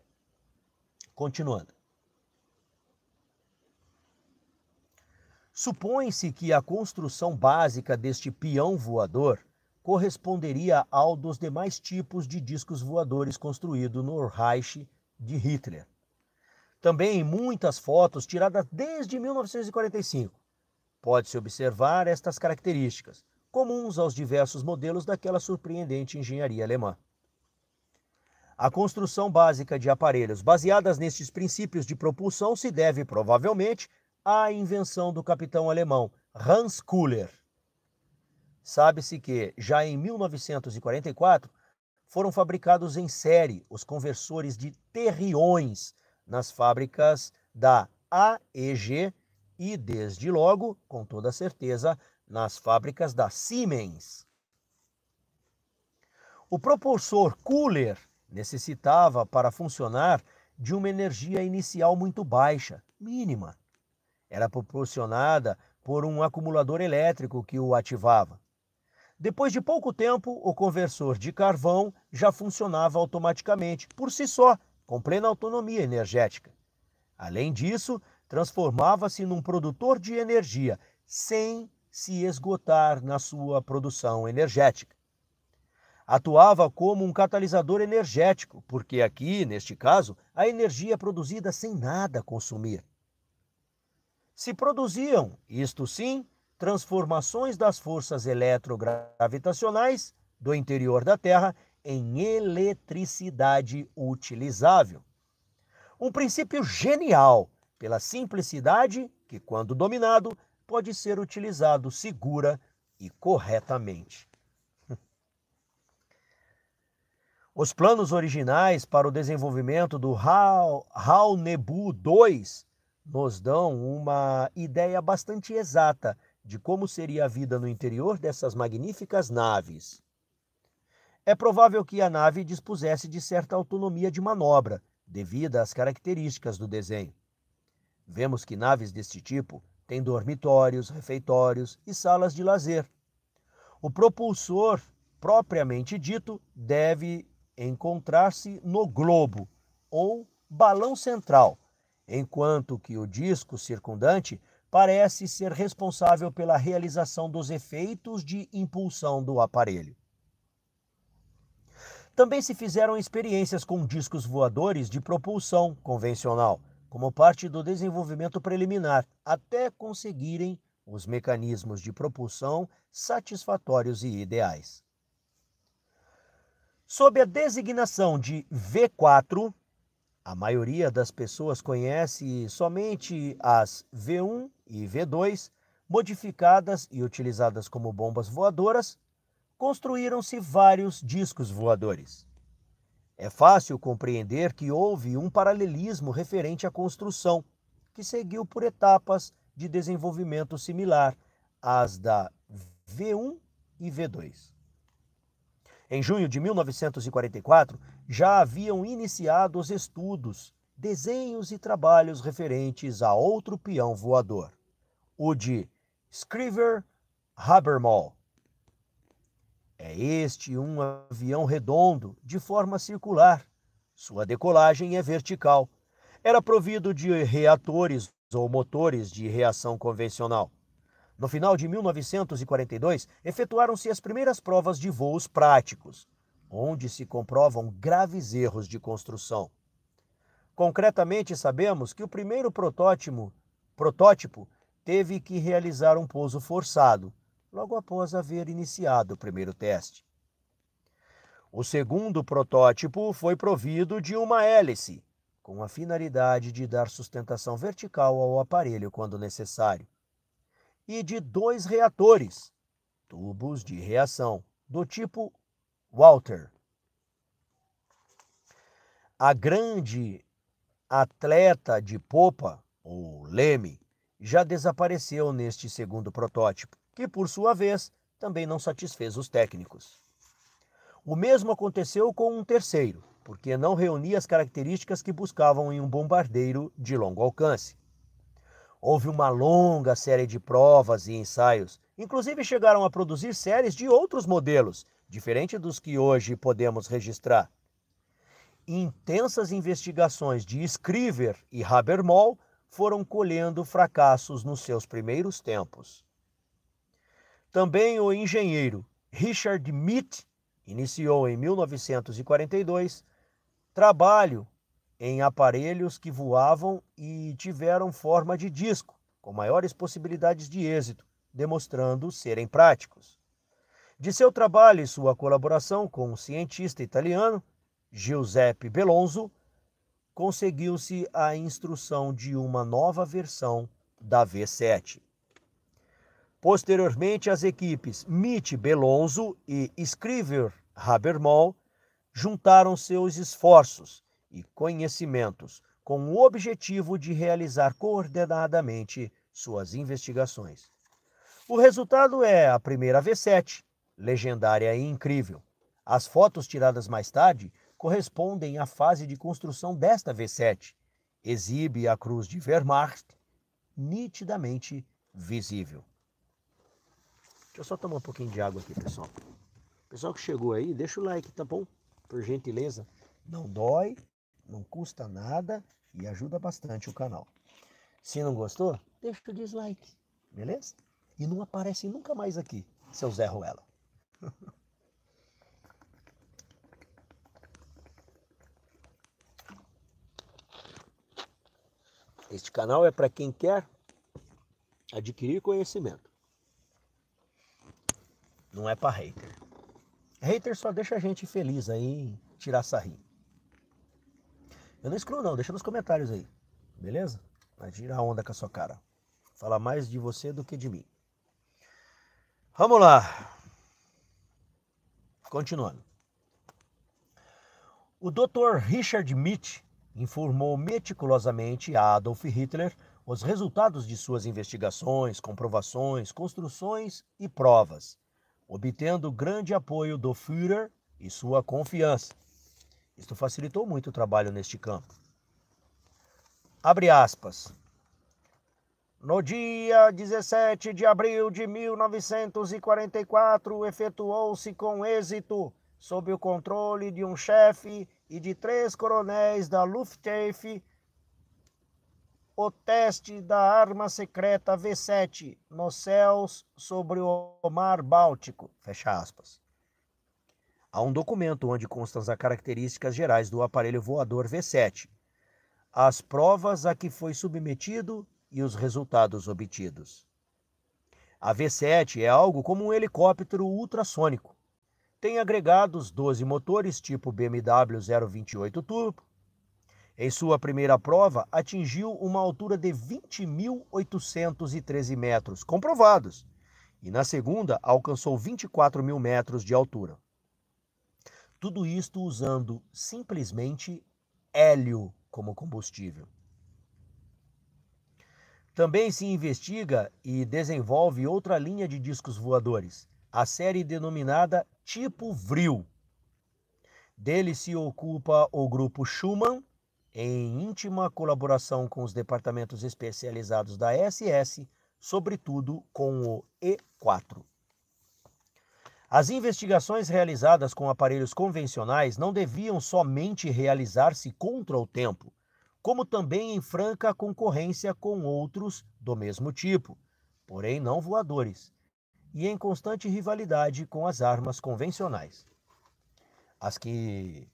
Continuando. Supõe-se que a construção básica deste peão voador corresponderia ao dos demais tipos de discos voadores construído no Reich de Hitler. Também em muitas fotos tiradas desde 1945. Pode-se observar estas características, comuns aos diversos modelos daquela surpreendente engenharia alemã. A construção básica de aparelhos baseadas nestes princípios de propulsão se deve, provavelmente, à invenção do capitão alemão Hans Kuller sabe-se que, já em 1944, foram fabricados em série os conversores de terriões nas fábricas da AEG e, desde logo, com toda certeza, nas fábricas da Siemens. O propulsor cooler necessitava, para funcionar, de uma energia inicial muito baixa, mínima. Era proporcionada por um acumulador elétrico que o ativava. Depois de pouco tempo, o conversor de carvão já funcionava automaticamente, por si só, com plena autonomia energética. Além disso, transformava-se num produtor de energia, sem se esgotar na sua produção energética. Atuava como um catalisador energético, porque aqui, neste caso, a energia é produzida sem nada consumir. Se produziam, isto sim, transformações das forças eletrogravitacionais do interior da Terra em eletricidade utilizável. Um princípio genial pela simplicidade que, quando dominado, pode ser utilizado segura e corretamente. *laughs* Os planos originais para o desenvolvimento do Hal Nebu 2 nos dão uma ideia bastante exata de como seria a vida no interior dessas magníficas naves. É provável que a nave dispusesse de certa autonomia de manobra, devida às características do desenho. Vemos que naves deste tipo têm dormitórios, refeitórios e salas de lazer. O propulsor, propriamente dito, deve encontrar-se no globo ou balão central, enquanto que o disco circundante parece ser responsável pela realização dos efeitos de impulsão do aparelho. Também se fizeram experiências com discos voadores de propulsão convencional, como parte do desenvolvimento preliminar, até conseguirem os mecanismos de propulsão satisfatórios e ideais. Sob a designação de V4, a maioria das pessoas conhece somente as V1 e V2, modificadas e utilizadas como bombas voadoras, construíram-se vários discos voadores. É fácil compreender que houve um paralelismo referente à construção, que seguiu por etapas de desenvolvimento similar às da V1 e V2. Em junho de 1944, já haviam iniciado os estudos, desenhos e trabalhos referentes a outro peão voador, o de Scriver Habermall. É este um avião redondo, de forma circular. Sua decolagem é vertical. Era provido de reatores ou motores de reação convencional. No final de 1942, efetuaram-se as primeiras provas de voos práticos, onde se comprovam graves erros de construção. Concretamente, sabemos que o primeiro protótipo, protótipo teve que realizar um pouso forçado, logo após haver iniciado o primeiro teste. O segundo protótipo foi provido de uma hélice, com a finalidade de dar sustentação vertical ao aparelho quando necessário e de dois reatores, tubos de reação, do tipo Walter. A grande atleta de popa, ou leme, já desapareceu neste segundo protótipo, que por sua vez também não satisfez os técnicos. O mesmo aconteceu com um terceiro, porque não reunia as características que buscavam em um bombardeiro de longo alcance. Houve uma longa série de provas e ensaios, inclusive chegaram a produzir séries de outros modelos, diferente dos que hoje podemos registrar. Intensas investigações de Scriver e Habermol foram colhendo fracassos nos seus primeiros tempos. Também o engenheiro Richard Mead iniciou em 1942 trabalho em aparelhos que voavam e tiveram forma de disco, com maiores possibilidades de êxito, demonstrando serem práticos. De seu trabalho e sua colaboração com o cientista italiano Giuseppe Belonzo, conseguiu-se a instrução de uma nova versão da V7. Posteriormente, as equipes MIT Belonzo e Scriver Habermall juntaram seus esforços e conhecimentos, com o objetivo de realizar coordenadamente suas investigações. O resultado é a primeira V7, legendária e incrível. As fotos tiradas mais tarde correspondem à fase de construção desta V7. Exibe a cruz de Wehrmacht nitidamente visível. Deixa eu só tomar um pouquinho de água aqui, pessoal. Pessoal que chegou aí, deixa o like, tá bom? Por gentileza. Não dói, não custa nada e ajuda bastante o canal. Se não gostou, deixa o dislike, beleza? E não aparece nunca mais aqui, seu Zé Ruela. *laughs* Este canal é para quem quer adquirir conhecimento. Não é para hater. Hater só deixa a gente feliz aí em tirar sarrinho. Eu não excluo não, deixa nos comentários aí, beleza? Vai a onda com a sua cara. Falar mais de você do que de mim. Vamos lá. Continuando. O Dr. Richard Mitch informou meticulosamente a Adolf Hitler os resultados de suas investigações, comprovações, construções e provas, obtendo grande apoio do Führer e sua confiança. Isto facilitou muito o trabalho neste campo. Abre aspas. No dia 17 de abril de 1944, efetuou-se com êxito, sob o controle de um chefe e de três coronéis da Luftwaffe, o teste da arma secreta V7 nos céus sobre o mar Báltico. Fecha aspas. Há um documento onde constam as características gerais do aparelho voador V7, as provas a que foi submetido e os resultados obtidos. A V7 é algo como um helicóptero ultrassônico. Tem agregados 12 motores tipo BMW 028 turbo. Em sua primeira prova, atingiu uma altura de 20.813 metros, comprovados, e na segunda alcançou 24 mil metros de altura. Tudo isto usando simplesmente hélio como combustível. Também se investiga e desenvolve outra linha de discos voadores, a série denominada Tipo Vril. Dele se ocupa o grupo Schumann, em íntima colaboração com os departamentos especializados da SS, sobretudo com o E4. As investigações realizadas com aparelhos convencionais não deviam somente realizar-se contra o tempo, como também em franca concorrência com outros do mesmo tipo, porém não voadores, e em constante rivalidade com as armas convencionais. As que.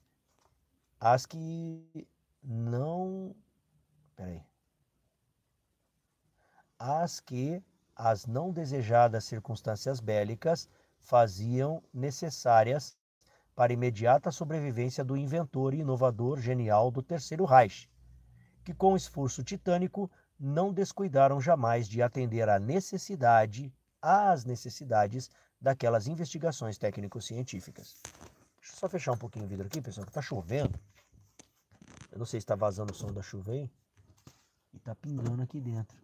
As que não. Peraí. As que as não desejadas circunstâncias bélicas faziam necessárias para imediata sobrevivência do inventor e inovador genial do Terceiro Reich, que com esforço titânico não descuidaram jamais de atender à necessidade, às necessidades daquelas investigações técnico-científicas. Deixa eu só fechar um pouquinho o vidro aqui, pessoal, que está chovendo. Eu não sei se está vazando o som da chuva aí. E está pingando aqui dentro.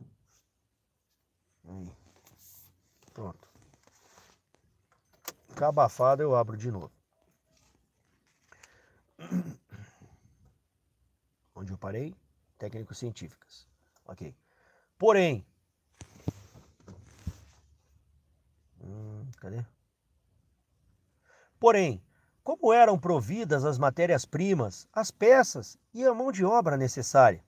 Aí. Pronto. Ficar abafado, eu abro de novo. *clears throat* Onde eu parei? Técnicos científicas. Ok. Porém. Hum, cadê? Porém, como eram providas as matérias-primas, as peças e a mão de obra necessária?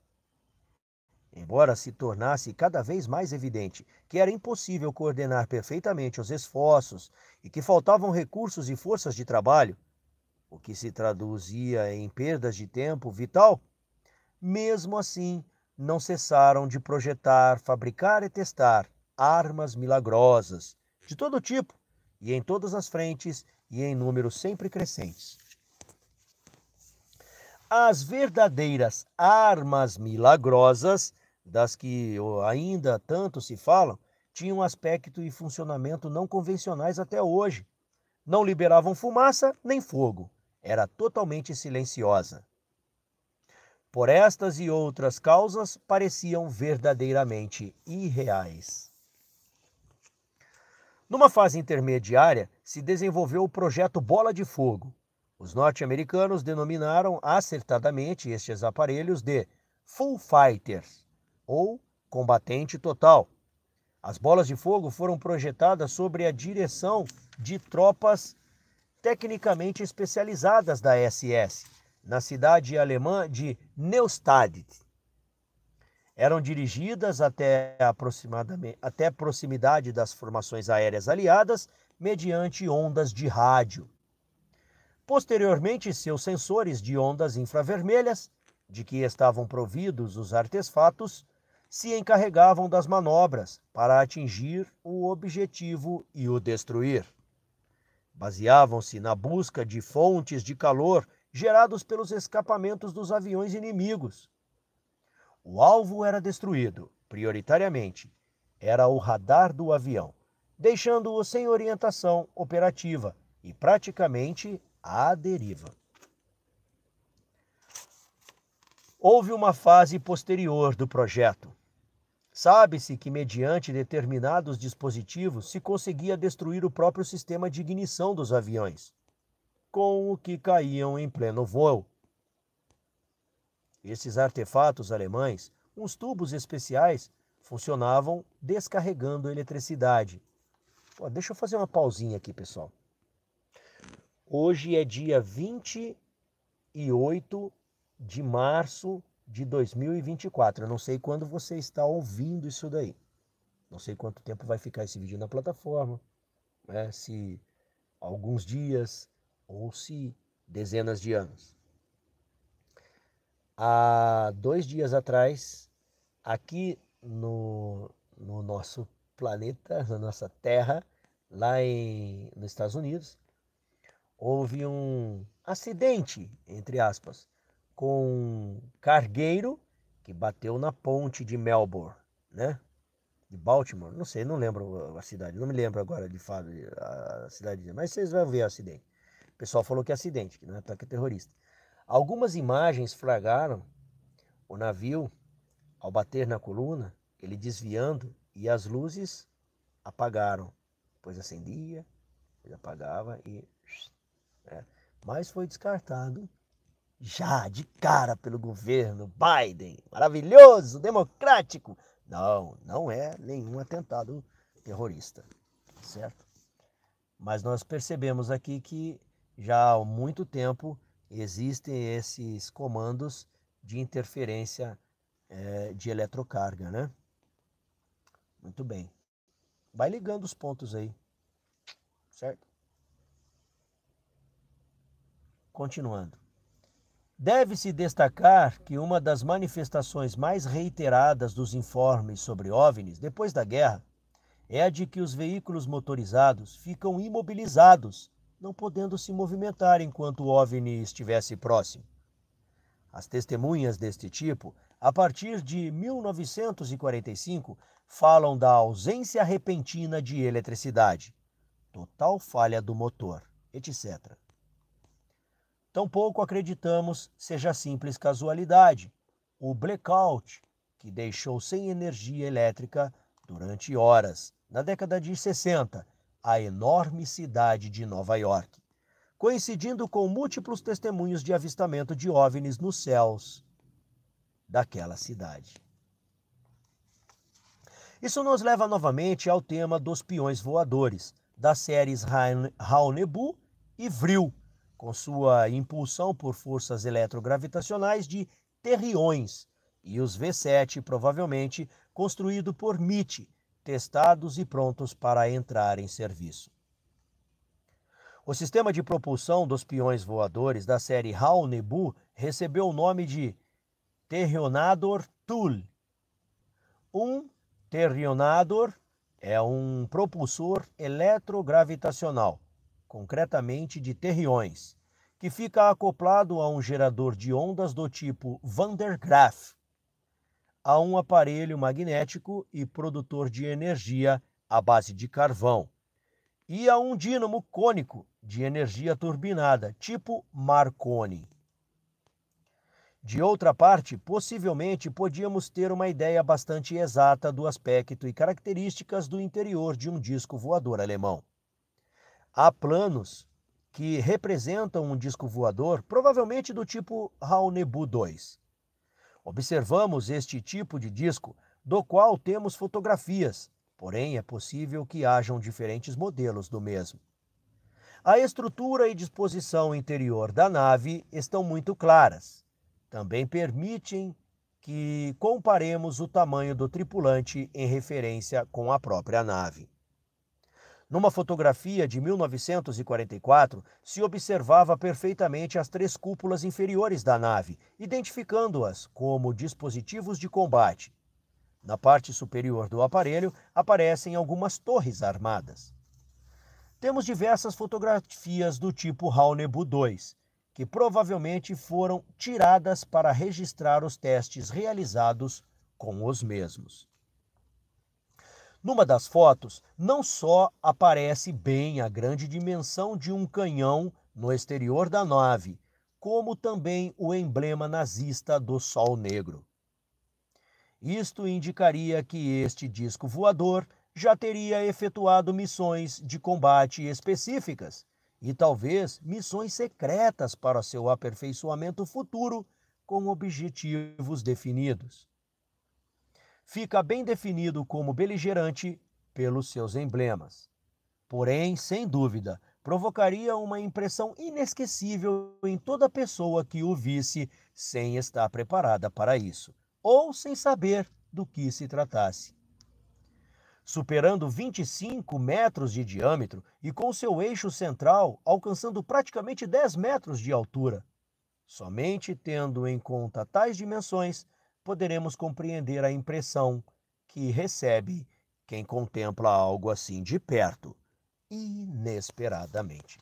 Embora se tornasse cada vez mais evidente que era impossível coordenar perfeitamente os esforços e que faltavam recursos e forças de trabalho, o que se traduzia em perdas de tempo vital, mesmo assim não cessaram de projetar, fabricar e testar armas milagrosas de todo tipo e em todas as frentes e em números sempre crescentes. As verdadeiras armas milagrosas das que ainda tanto se falam, tinham aspecto e funcionamento não convencionais até hoje. Não liberavam fumaça nem fogo. Era totalmente silenciosa. Por estas e outras causas, pareciam verdadeiramente irreais. Numa fase intermediária, se desenvolveu o projeto Bola de Fogo. Os norte-americanos denominaram acertadamente estes aparelhos de Full Fighters ou combatente total. As bolas de fogo foram projetadas sobre a direção de tropas tecnicamente especializadas da SS, na cidade alemã de Neustadt. Eram dirigidas até, aproximadamente, até proximidade das formações aéreas aliadas mediante ondas de rádio. Posteriormente, seus sensores de ondas infravermelhas, de que estavam providos os artefatos, se encarregavam das manobras para atingir o objetivo e o destruir. Baseavam-se na busca de fontes de calor gerados pelos escapamentos dos aviões inimigos. O alvo era destruído, prioritariamente, era o radar do avião, deixando-o sem orientação operativa e praticamente à deriva. Houve uma fase posterior do projeto, Sabe-se que, mediante determinados dispositivos, se conseguia destruir o próprio sistema de ignição dos aviões, com o que caíam em pleno voo. Esses artefatos alemães, uns tubos especiais, funcionavam descarregando eletricidade. Pô, deixa eu fazer uma pausinha aqui, pessoal. Hoje é dia 28 de março de 2024. Eu não sei quando você está ouvindo isso daí. Não sei quanto tempo vai ficar esse vídeo na plataforma, né? se alguns dias ou se dezenas de anos. Há dois dias atrás, aqui no, no nosso planeta, na nossa Terra, lá em, nos Estados Unidos, houve um acidente, entre aspas, com cargueiro que bateu na ponte de Melbourne, né? De Baltimore, não sei, não lembro a cidade, não me lembro agora de fato a cidade, mas vocês vão ver o acidente. O pessoal falou que é acidente, que não é ataque terrorista. Algumas imagens flagraram o navio ao bater na coluna, ele desviando e as luzes apagaram. Depois acendia, depois apagava e. É. Mas foi descartado já de cara pelo governo Biden. Maravilhoso, democrático. Não, não é nenhum atentado terrorista, certo? Mas nós percebemos aqui que já há muito tempo existem esses comandos de interferência é, de eletrocarga, né? Muito bem. Vai ligando os pontos aí, certo? Continuando. Deve-se destacar que uma das manifestações mais reiteradas dos informes sobre OVNIs depois da guerra é a de que os veículos motorizados ficam imobilizados, não podendo se movimentar enquanto o OVNI estivesse próximo. As testemunhas deste tipo, a partir de 1945, falam da ausência repentina de eletricidade, total falha do motor, etc. Tampouco acreditamos seja simples casualidade. O blackout, que deixou sem energia elétrica durante horas, na década de 60, a enorme cidade de Nova York, coincidindo com múltiplos testemunhos de avistamento de OVNIs nos céus daquela cidade. Isso nos leva novamente ao tema dos peões voadores, das séries Raonebu e Vril, com sua impulsão por forças eletrogravitacionais de terriões, e os V7, provavelmente construído por MIT, testados e prontos para entrar em serviço. O sistema de propulsão dos peões voadores da série Hal-Nebu recebeu o nome de Terrionador Tull. Um Terrionador é um propulsor eletrogravitacional concretamente de terriões que fica acoplado a um gerador de ondas do tipo Van der Graaf, a um aparelho magnético e produtor de energia à base de carvão, e a um dínamo cônico de energia turbinada, tipo Marconi. De outra parte, possivelmente podíamos ter uma ideia bastante exata do aspecto e características do interior de um disco voador alemão. Há planos que representam um disco voador, provavelmente do tipo Raonebu 2. Observamos este tipo de disco, do qual temos fotografias, porém é possível que hajam diferentes modelos do mesmo. A estrutura e disposição interior da nave estão muito claras. Também permitem que comparemos o tamanho do tripulante em referência com a própria nave. Numa fotografia de 1944, se observava perfeitamente as três cúpulas inferiores da nave, identificando-as como dispositivos de combate. Na parte superior do aparelho aparecem algumas torres armadas. Temos diversas fotografias do tipo Raunebu 2, que provavelmente foram tiradas para registrar os testes realizados com os mesmos. Numa das fotos, não só aparece bem a grande dimensão de um canhão no exterior da nave, como também o emblema nazista do Sol Negro. Isto indicaria que este disco voador já teria efetuado missões de combate específicas e talvez missões secretas para seu aperfeiçoamento futuro com objetivos definidos fica bem definido como beligerante pelos seus emblemas. Porém, sem dúvida, provocaria uma impressão inesquecível em toda pessoa que o visse sem estar preparada para isso, ou sem saber do que se tratasse. Superando 25 metros de diâmetro e com seu eixo central alcançando praticamente 10 metros de altura. Somente tendo em conta tais dimensões, poderemos compreender a impressão que recebe quem contempla algo assim de perto, inesperadamente.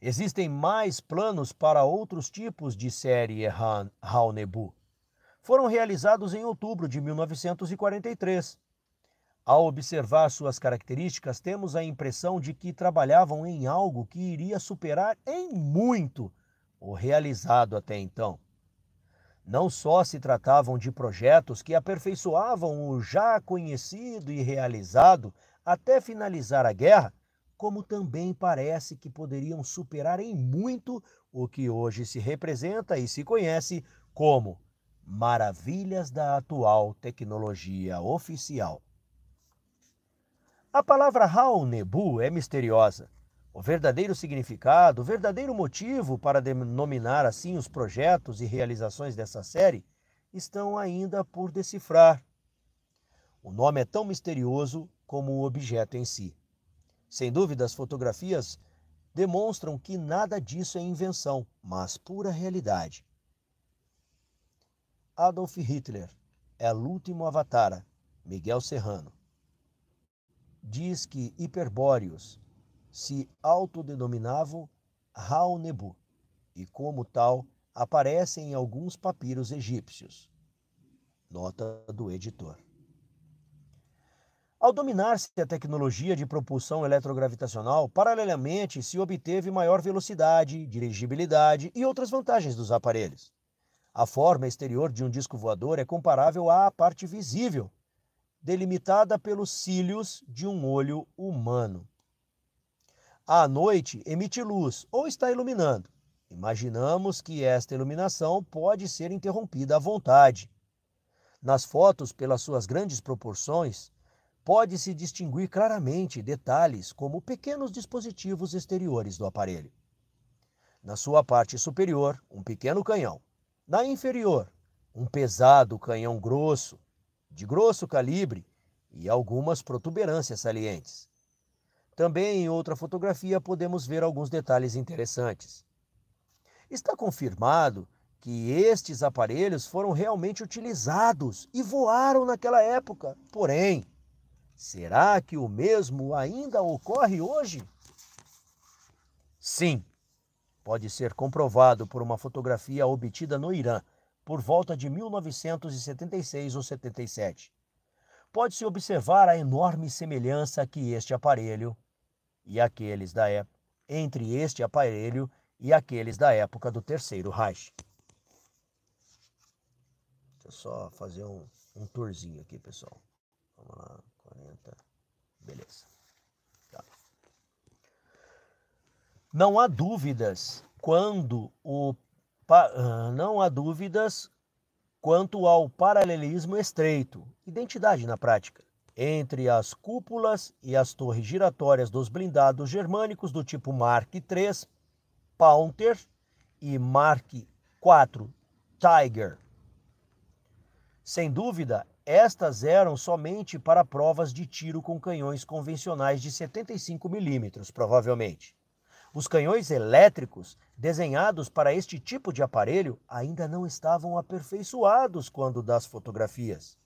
Existem mais planos para outros tipos de série Haunebu. Foram realizados em outubro de 1943. Ao observar suas características, temos a impressão de que trabalhavam em algo que iria superar em muito o realizado até então. Não só se tratavam de projetos que aperfeiçoavam o já conhecido e realizado até finalizar a guerra, como também parece que poderiam superar em muito o que hoje se representa e se conhece como maravilhas da atual tecnologia oficial. A palavra Hal Nebu é misteriosa o verdadeiro significado, o verdadeiro motivo para denominar assim os projetos e realizações dessa série estão ainda por decifrar. O nome é tão misterioso como o objeto em si. Sem dúvida, as fotografias demonstram que nada disso é invenção, mas pura realidade. Adolf Hitler é o último avatar, Miguel Serrano. Diz que Hiperbóreos se autodenominavam Raunebu e, como tal, aparecem em alguns papiros egípcios. Nota do editor. Ao dominar-se a tecnologia de propulsão eletrogravitacional, paralelamente se obteve maior velocidade, dirigibilidade e outras vantagens dos aparelhos. A forma exterior de um disco voador é comparável à parte visível, delimitada pelos cílios de um olho humano à noite emite luz ou está iluminando. Imaginamos que esta iluminação pode ser interrompida à vontade. Nas fotos, pelas suas grandes proporções, pode-se distinguir claramente detalhes como pequenos dispositivos exteriores do aparelho. Na sua parte superior, um pequeno canhão. Na inferior, um pesado canhão grosso, de grosso calibre e algumas protuberâncias salientes. Também em outra fotografia podemos ver alguns detalhes interessantes. Está confirmado que estes aparelhos foram realmente utilizados e voaram naquela época. Porém, será que o mesmo ainda ocorre hoje? Sim, pode ser comprovado por uma fotografia obtida no Irã por volta de 1976 ou 77 pode-se observar a enorme semelhança que este aparelho e aqueles da época, entre este aparelho e aqueles da época do Terceiro Reich. Deixa eu só fazer um, um tourzinho aqui, pessoal. Vamos lá, 40. Beleza. Tá. Não há dúvidas quando o ah, não há dúvidas quanto ao paralelismo estreito, identidade na prática, entre as cúpulas e as torres giratórias dos blindados germânicos do tipo Mark III, Panther e Mark IV Tiger. Sem dúvida, estas eram somente para provas de tiro com canhões convencionais de 75 milímetros, provavelmente. Os canhões elétricos desenhados para este tipo de aparelho ainda não estavam aperfeiçoados quando das fotografias.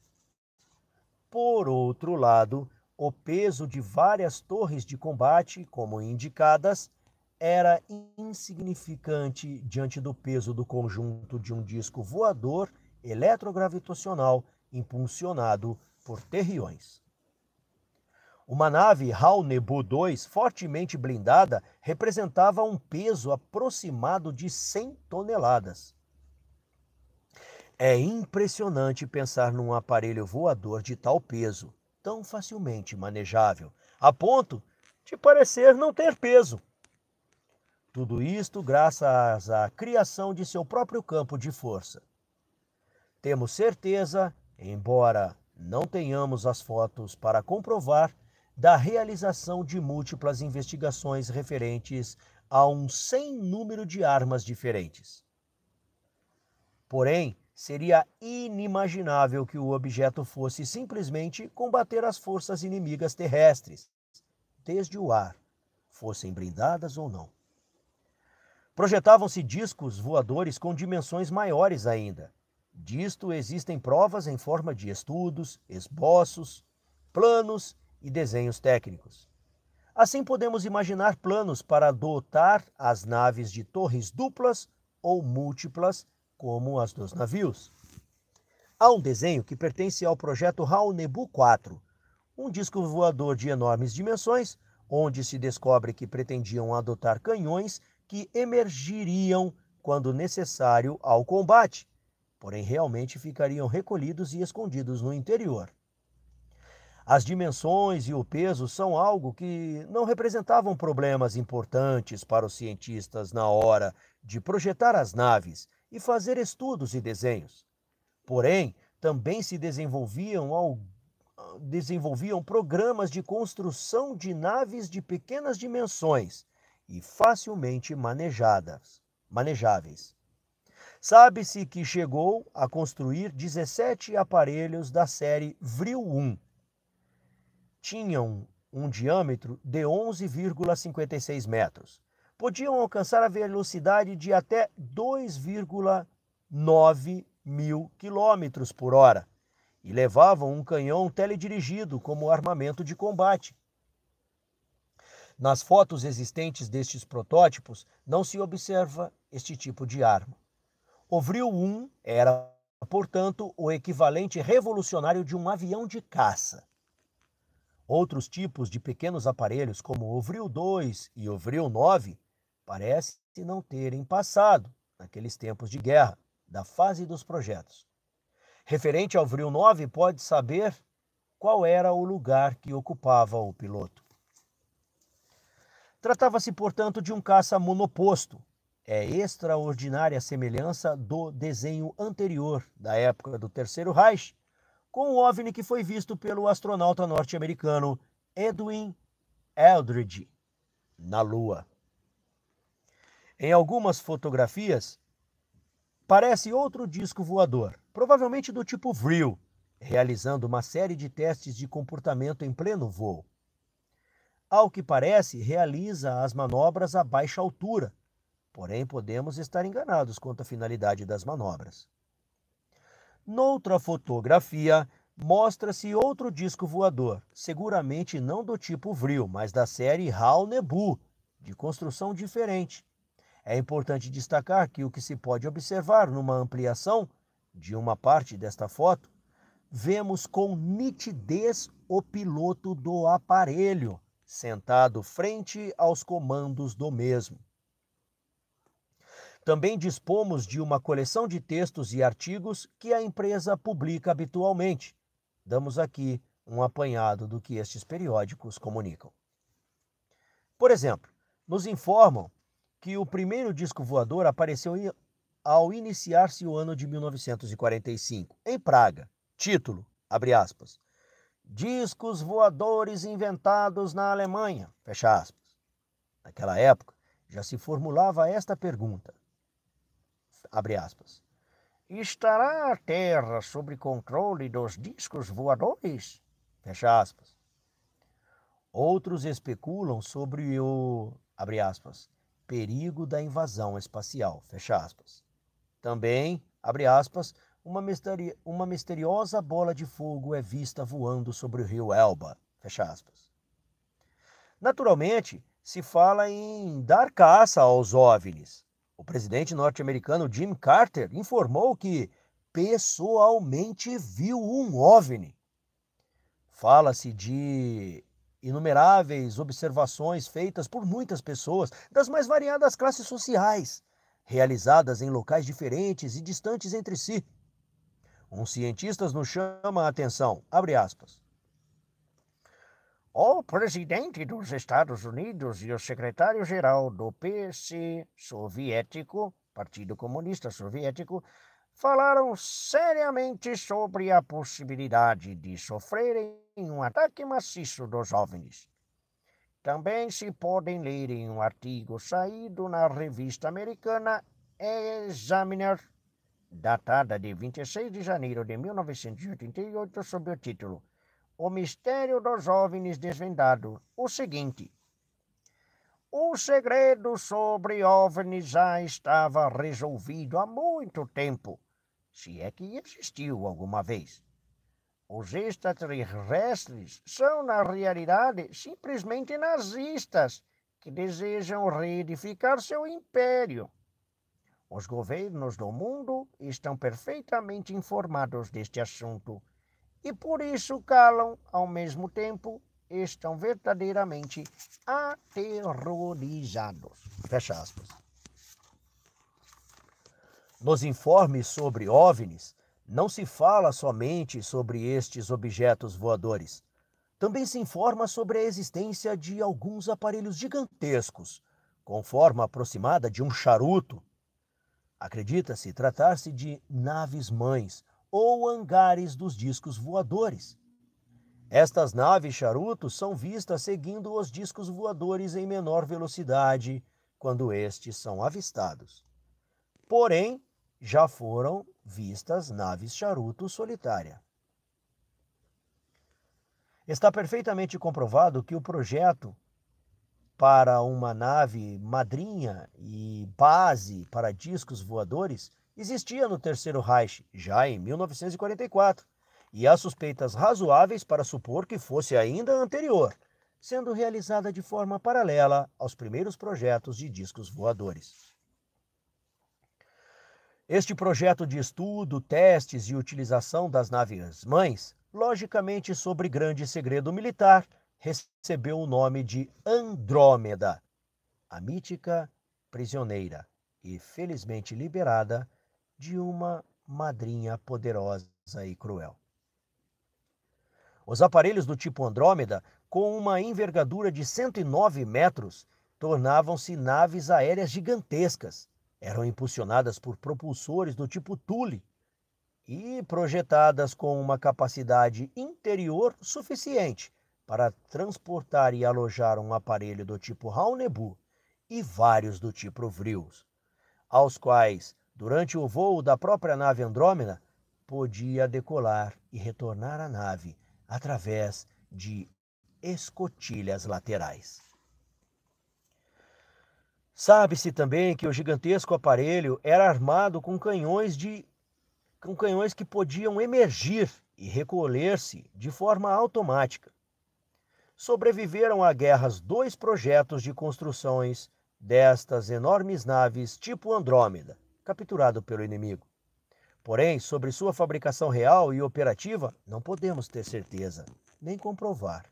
Por outro lado, o peso de várias torres de combate, como indicadas, era insignificante diante do peso do conjunto de um disco voador eletrogravitacional impulsionado por terriões. Uma nave HAL Nebu 2, fortemente blindada, representava um peso aproximado de 100 toneladas. É impressionante pensar num aparelho voador de tal peso, tão facilmente manejável, a ponto de parecer não ter peso. Tudo isto graças à criação de seu próprio campo de força. Temos certeza, embora não tenhamos as fotos para comprovar, da realização de múltiplas investigações referentes a um sem número de armas diferentes. Porém, seria inimaginável que o objeto fosse simplesmente combater as forças inimigas terrestres, desde o ar, fossem blindadas ou não. Projetavam-se discos voadores com dimensões maiores ainda. Disto existem provas em forma de estudos, esboços, planos e desenhos técnicos. Assim, podemos imaginar planos para dotar as naves de torres duplas ou múltiplas, como as dos navios. Há um desenho que pertence ao projeto Nebu 4, um disco voador de enormes dimensões, onde se descobre que pretendiam adotar canhões que emergiriam quando necessário ao combate, porém realmente ficariam recolhidos e escondidos no interior. As dimensões e o peso são algo que não representavam problemas importantes para os cientistas na hora de projetar as naves e fazer estudos e desenhos. Porém, também se desenvolviam, ao, desenvolviam programas de construção de naves de pequenas dimensões e facilmente manejadas, manejáveis. Sabe-se que chegou a construir 17 aparelhos da série Vril 1 tinham um diâmetro de 11,56 metros. Podiam alcançar a velocidade de até 2,9 mil quilômetros por hora e levavam um canhão teledirigido como armamento de combate. Nas fotos existentes destes protótipos, não se observa este tipo de arma. O Vril 1 era, portanto, o equivalente revolucionário de um avião de caça. Outros tipos de pequenos aparelhos, como o Vril 2 e o Vril 9, parece não terem passado, naqueles tempos de guerra, da fase dos projetos. Referente ao Vril 9, pode saber qual era o lugar que ocupava o piloto. Tratava-se, portanto, de um caça monoposto. É extraordinária a semelhança do desenho anterior da época do Terceiro Reich com o OVNI que foi visto pelo astronauta norte-americano Edwin Eldridge na Lua. Em algumas fotografias, parece outro disco voador, provavelmente do tipo Vril, realizando uma série de testes de comportamento em pleno voo. Ao que parece, realiza as manobras a baixa altura, porém podemos estar enganados quanto à finalidade das manobras. Noutra fotografia, mostra-se outro disco voador, seguramente não do tipo Vril, mas da série Hal Nebu, de construção diferente. É importante destacar que o que se pode observar numa ampliação de uma parte desta foto, vemos com nitidez o piloto do aparelho, sentado frente aos comandos do mesmo. Também dispomos de uma coleção de textos e artigos que a empresa publica habitualmente. Damos aqui um apanhado do que estes periódicos comunicam. Por exemplo, nos informam que o primeiro disco voador apareceu ao iniciar-se o ano de 1945, em Praga. Título, abre aspas, Discos voadores inventados na Alemanha, fecha aspas. Naquela época, já se formulava esta pergunta: abre aspas, estará a Terra sob controle dos discos voadores, fecha aspas. Outros especulam sobre o, abre aspas, perigo da invasão espacial, fecha aspas. Também, abre aspas, uma, misteri uma misteriosa bola de fogo é vista voando sobre o rio Elba, fecha aspas. Naturalmente, se fala em dar caça aos OVNIs, o presidente norte-americano Jim Carter informou que pessoalmente viu um OVNI. Fala-se de inumeráveis observações feitas por muitas pessoas das mais variadas classes sociais, realizadas em locais diferentes e distantes entre si. Um cientista nos chama a atenção, abre aspas. O presidente dos Estados Unidos e o secretário-geral do PC soviético, Partido Comunista Soviético, falaram seriamente sobre a possibilidade de sofrerem um ataque maciço dos OVNIs. Também se podem ler em um artigo saído na revista americana Examiner, datada de 26 de janeiro de 1988, sob o título o mistério dos OVNIs desvendado. O seguinte. O segredo sobre OVNIs já estava resolvido há muito tempo, se é que existiu alguma vez. Os extraterrestres são, na realidade, simplesmente nazistas que desejam reedificar seu império. Os governos do mundo estão perfeitamente informados deste assunto e por isso calam, ao mesmo tempo, estão verdadeiramente aterrorizados. Fecha aspas. Nos informes sobre OVNIs, não se fala somente sobre estes objetos voadores. Também se informa sobre a existência de alguns aparelhos gigantescos, com forma aproximada de um charuto. Acredita-se tratar-se de naves-mães ou hangares dos discos voadores. Estas naves charutos são vistas seguindo os discos voadores em menor velocidade quando estes são avistados. Porém, já foram vistas naves charutos solitária. Está perfeitamente comprovado que o projeto para uma nave madrinha e base para discos voadores existia no Terceiro Reich, já em 1944, e há suspeitas razoáveis para supor que fosse ainda anterior, sendo realizada de forma paralela aos primeiros projetos de discos voadores. Este projeto de estudo, testes e utilização das naves mães, logicamente sobre grande segredo militar, recebeu o nome de Andrômeda, a mítica prisioneira e felizmente liberada de uma madrinha poderosa e cruel. Os aparelhos do tipo Andrômeda, com uma envergadura de 109 metros, tornavam-se naves aéreas gigantescas. Eram impulsionadas por propulsores do tipo Thule e projetadas com uma capacidade interior suficiente para transportar e alojar um aparelho do tipo Raunebu e vários do tipo Vrios, aos quais Durante o voo da própria nave Andrômeda, podia decolar e retornar à nave através de escotilhas laterais. Sabe-se também que o gigantesco aparelho era armado com canhões de com canhões que podiam emergir e recolher-se de forma automática. Sobreviveram a guerras dois projetos de construções destas enormes naves tipo Andrômeda, capturado pelo inimigo. Porém, sobre sua fabricação real e operativa, não podemos ter certeza, nem comprovar.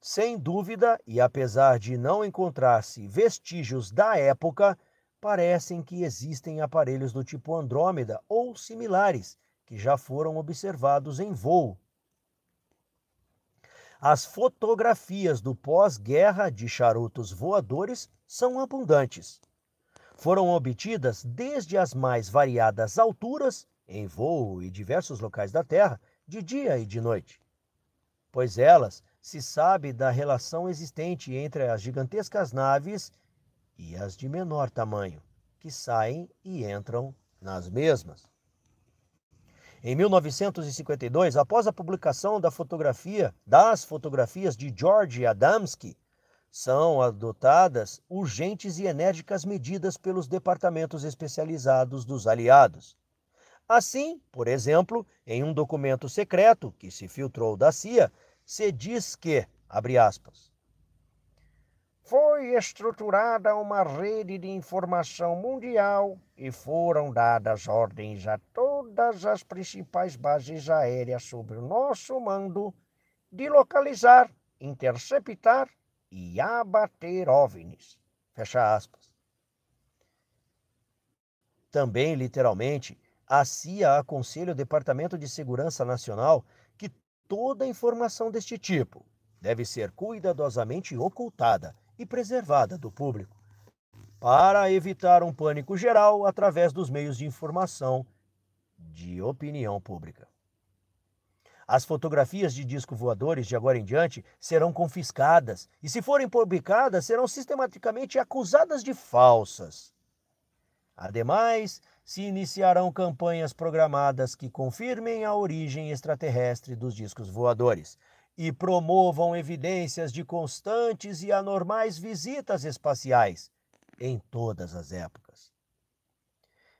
Sem dúvida, e apesar de não encontrar-se vestígios da época, parecem que existem aparelhos do tipo Andrômeda ou similares que já foram observados em voo. As fotografias do pós-guerra de charutos voadores são abundantes foram obtidas desde as mais variadas alturas, em voo e diversos locais da Terra, de dia e de noite. Pois elas se sabe da relação existente entre as gigantescas naves e as de menor tamanho, que saem e entram nas mesmas. Em 1952, após a publicação da fotografia das fotografias de George Adamski, são adotadas urgentes e enérgicas medidas pelos departamentos especializados dos aliados. Assim, por exemplo, em um documento secreto que se filtrou da CIA, se diz que, abre aspas, foi estruturada uma rede de informação mundial e foram dadas ordens a todas as principais bases aéreas sob o nosso mando de localizar, interceptar e abater OVNIs. Fecha aspas. Também, literalmente, a CIA aconselha o Departamento de Segurança Nacional que toda informação deste tipo deve ser cuidadosamente ocultada e preservada do público, para evitar um pânico geral através dos meios de informação de opinião pública. As fotografias de disco voadores de agora em diante serão confiscadas e, se forem publicadas, serão sistematicamente acusadas de falsas. Ademais, se iniciarão campanhas programadas que confirmem a origem extraterrestre dos discos voadores e promovam evidências de constantes e anormais visitas espaciais em todas as épocas.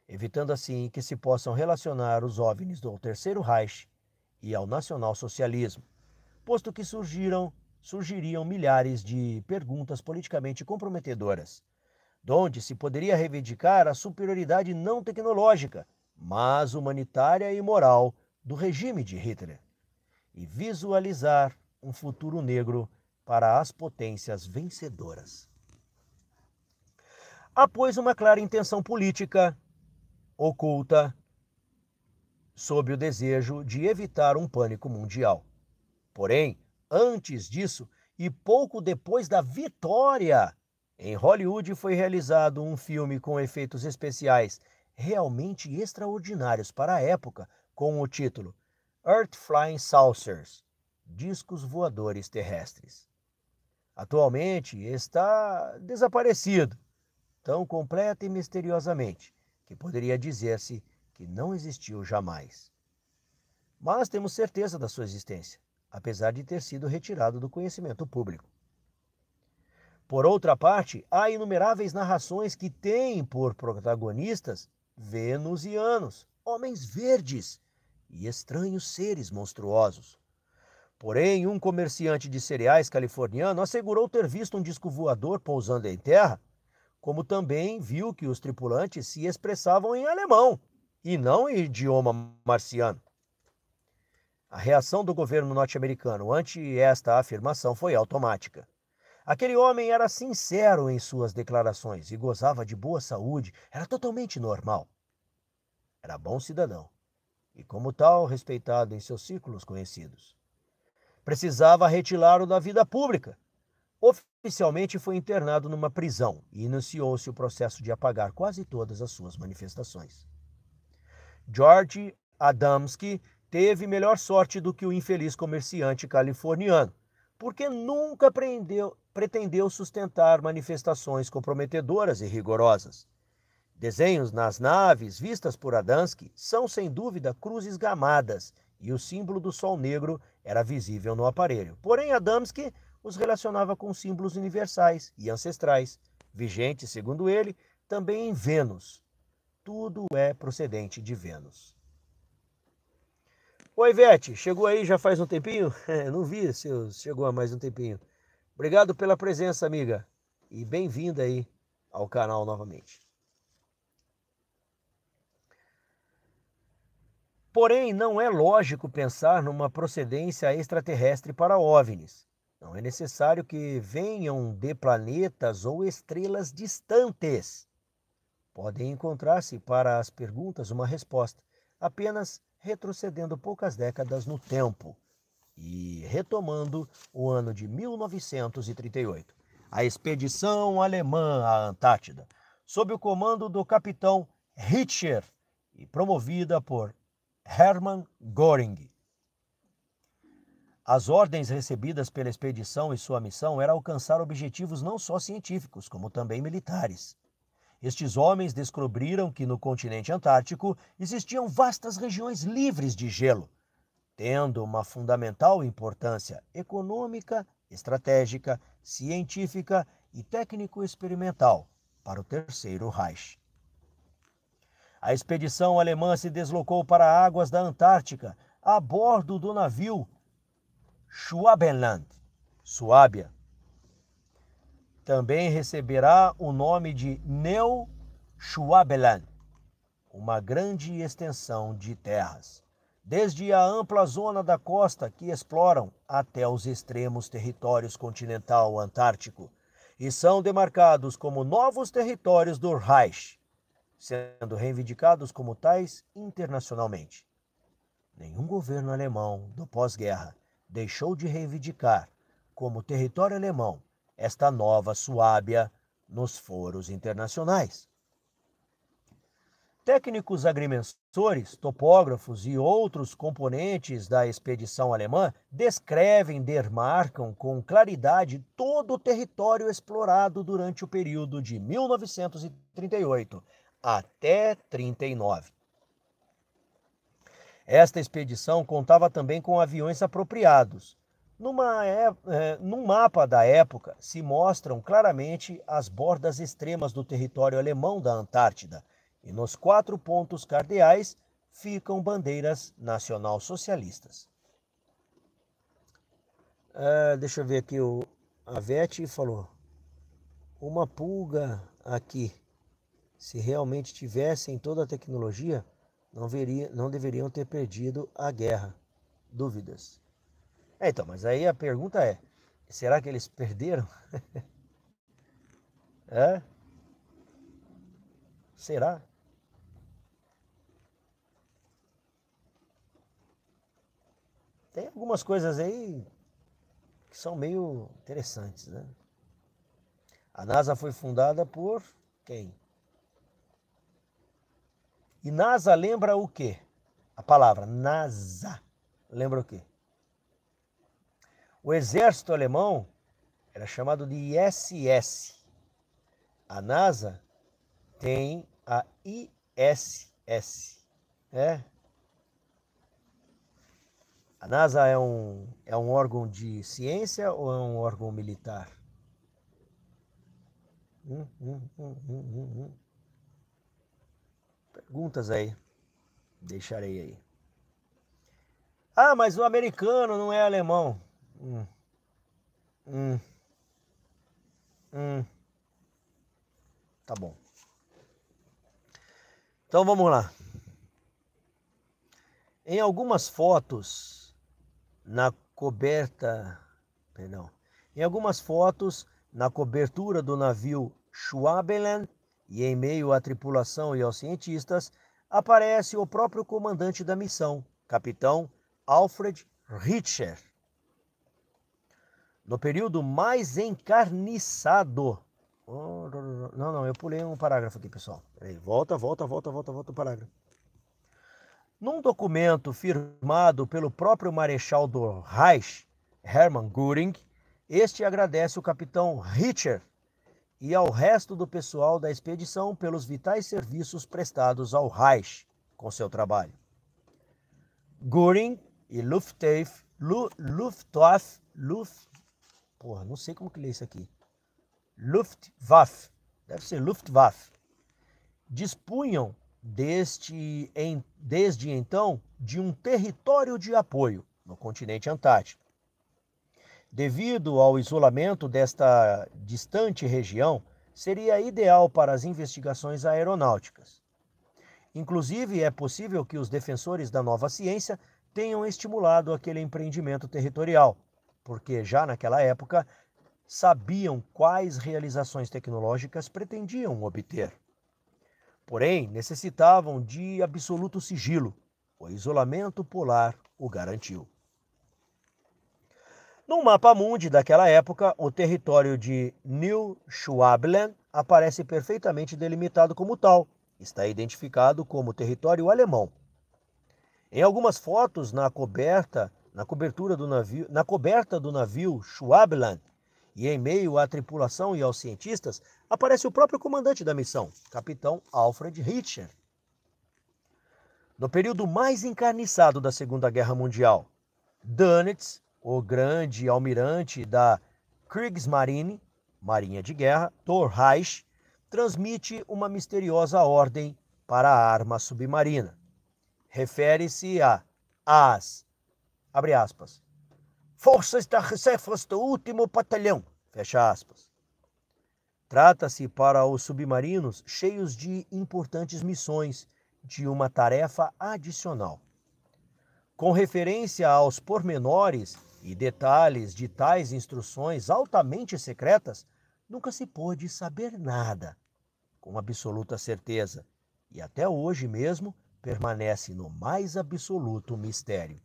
Evitando assim que se possam relacionar os OVNIs do Terceiro Reich e ao nacionalsocialismo, posto que surgiram, surgiriam milhares de perguntas politicamente comprometedoras, donde se poderia reivindicar a superioridade não tecnológica, mas humanitária e moral do regime de Hitler, e visualizar um futuro negro para as potências vencedoras. Após uma clara intenção política oculta sob o desejo de evitar um pânico mundial. Porém, antes disso e pouco depois da vitória, em Hollywood foi realizado um filme com efeitos especiais realmente extraordinários para a época, com o título Earth Flying Saucers Discos Voadores Terrestres. Atualmente está desaparecido, tão completa e misteriosamente que poderia dizer-se que não existiu jamais. Mas temos certeza da sua existência, apesar de ter sido retirado do conhecimento público. Por outra parte, há inumeráveis narrações que têm por protagonistas venusianos, homens verdes e estranhos seres monstruosos. Porém, um comerciante de cereais californiano assegurou ter visto um disco voador pousando em terra, como também viu que os tripulantes se expressavam em alemão e não em idioma marciano. A reação do governo norte-americano ante esta afirmação foi automática. Aquele homem era sincero em suas declarações e gozava de boa saúde, era totalmente normal. Era bom cidadão e, como tal, respeitado em seus círculos conhecidos. Precisava retirá-lo da vida pública. Oficialmente foi internado numa prisão e iniciou-se o processo de apagar quase todas as suas manifestações. George Adamski teve melhor sorte do que o infeliz comerciante californiano, porque nunca prendeu, pretendeu sustentar manifestações comprometedoras e rigorosas. Desenhos nas naves vistas por Adamski são sem dúvida cruzes gamadas e o símbolo do sol negro era visível no aparelho. Porém, Adamski os relacionava com símbolos universais e ancestrais, vigentes, segundo ele, também em Vênus, tudo é procedente de Vênus. Oi, Ivete, chegou aí já faz um tempinho? *laughs* Não vi se chegou há mais um tempinho. Obrigado pela presença, amiga, e bem-vinda aí ao canal novamente. Porém, não é lógico pensar numa procedência extraterrestre para OVNIs. Não é necessário que venham de planetas ou estrelas distantes podem encontrar-se para as perguntas uma resposta, apenas retrocedendo poucas décadas no tempo e retomando o ano de 1938, a expedição alemã à Antártida, sob o comando do capitão Richter e promovida por Hermann Göring. As ordens recebidas pela expedição e sua missão era alcançar objetivos não só científicos, como também militares. Estes homens descobriram que no continente antártico existiam vastas regiões livres de gelo, tendo uma fundamental importância econômica, estratégica, científica e técnico-experimental para o Terceiro Reich. A expedição alemã se deslocou para águas da Antártica a bordo do navio Schwabenland, Suábia, também receberá o nome de Neu Shuabelan, uma grande extensão de terras, desde a ampla zona da costa que exploram até os extremos territórios continental antártico, e são demarcados como novos territórios do Reich, sendo reivindicados como tais internacionalmente. Nenhum governo alemão do pós-guerra deixou de reivindicar como território alemão esta nova Suábia nos foros internacionais. Técnicos agrimensores, topógrafos e outros componentes da expedição alemã descrevem demarcam com claridade todo o território explorado durante o período de 1938 até 39. Esta expedição contava também com aviões apropriados, numa, é, é, num mapa da época se mostram claramente as bordas extremas do território alemão da Antártida e nos quatro pontos cardeais ficam bandeiras nacional-socialistas. Uh, deixa eu ver aqui, o, a falou, uma pulga aqui, se realmente tivessem toda a tecnologia, não, veria, não deveriam ter perdido a guerra. Dúvidas. É, então, mas aí a pergunta é: será que eles perderam? *laughs* é? Será? Tem algumas coisas aí que são meio interessantes, né? A NASA foi fundada por quem? E NASA lembra o quê? A palavra NASA lembra o quê? O exército alemão era chamado de ISS. A NASA tem a ISS. É. A NASA é um, é um órgão de ciência ou é um órgão militar? Hum, hum, hum, Perguntas aí. Deixarei aí. Ah, mas o americano não é alemão. Hum. hum. Hum. Tá bom. Então vamos lá. Em algumas fotos na coberta, perdão, em algumas fotos na cobertura do navio Schwabenland e em meio à tripulação e aos cientistas aparece o próprio comandante da missão, capitão Alfred Richter no período mais encarniçado. Oh, não, não, eu pulei um parágrafo aqui, pessoal. volta, volta, volta, volta, volta o parágrafo. Num documento firmado pelo próprio Marechal do Reich, Hermann Göring, este agradece o capitão Richter e ao resto do pessoal da expedição pelos vitais serviços prestados ao Reich com seu trabalho. Göring e Luftwaffe, Luftwaffe, Luftwaffe porra, não sei como que lê isso aqui. Luftwaffe, deve ser Luftwaffe, dispunham deste, em, desde então de um território de apoio no continente antártico. Devido ao isolamento desta distante região, seria ideal para as investigações aeronáuticas. Inclusive, é possível que os defensores da nova ciência tenham estimulado aquele empreendimento territorial, porque já naquela época sabiam quais realizações tecnológicas pretendiam obter. Porém, necessitavam de absoluto sigilo. O isolamento polar o garantiu. No mapa mundi daquela época, o território de New Schwaben aparece perfeitamente delimitado como tal. Está identificado como território alemão. Em algumas fotos na coberta na cobertura do navio, na coberta do navio Schwabland, e em meio à tripulação e aos cientistas, aparece o próprio comandante da missão, capitão Alfred Hitcher. No período mais encarniçado da Segunda Guerra Mundial, Dönitz, o grande almirante da Kriegsmarine, Marinha de Guerra, Thor Reich, transmite uma misteriosa ordem para a arma submarina. Refere-se a As abre aspas, forças das reservas do último batalhão, fecha aspas. Trata-se para os submarinos cheios de importantes missões, de uma tarefa adicional. Com referência aos pormenores e detalhes de tais instruções altamente secretas, nunca se pôde saber nada, com absoluta certeza, e até hoje mesmo permanece no mais absoluto mistério.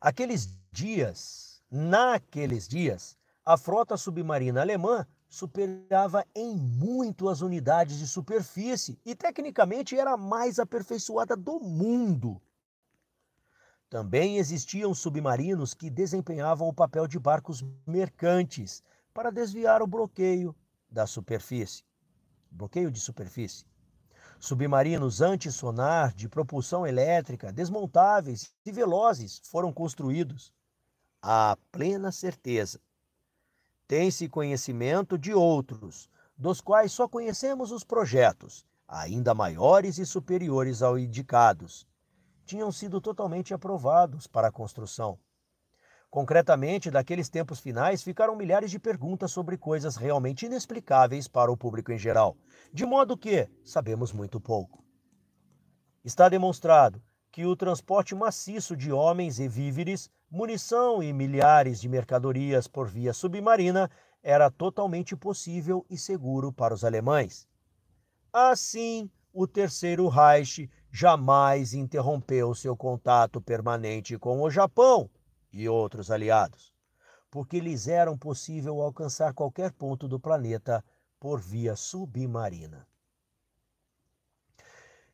Aqueles dias, naqueles dias, a frota submarina alemã superava em muito as unidades de superfície e tecnicamente era a mais aperfeiçoada do mundo. Também existiam submarinos que desempenhavam o papel de barcos mercantes para desviar o bloqueio da superfície. Bloqueio de superfície. Submarinos anti anti-sonar de propulsão elétrica, desmontáveis e velozes foram construídos. Há plena certeza. Tem-se conhecimento de outros, dos quais só conhecemos os projetos, ainda maiores e superiores ao indicados. Tinham sido totalmente aprovados para a construção. Concretamente, daqueles tempos finais ficaram milhares de perguntas sobre coisas realmente inexplicáveis para o público em geral, de modo que sabemos muito pouco. Está demonstrado que o transporte maciço de homens e víveres, munição e milhares de mercadorias por via submarina era totalmente possível e seguro para os alemães. Assim, o Terceiro Reich jamais interrompeu seu contato permanente com o Japão e outros aliados, porque lhes era possível alcançar qualquer ponto do planeta por via submarina.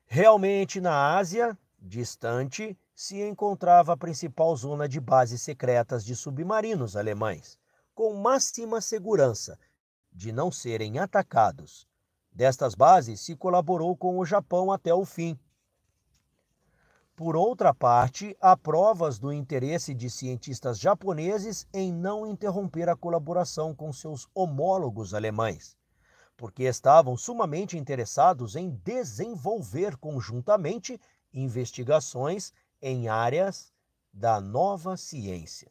Realmente, na Ásia, distante, se encontrava a principal zona de bases secretas de submarinos alemães, com máxima segurança de não serem atacados. Destas bases se colaborou com o Japão até o fim, por outra parte, há provas do interesse de cientistas japoneses em não interromper a colaboração com seus homólogos alemães, porque estavam sumamente interessados em desenvolver conjuntamente investigações em áreas da nova ciência.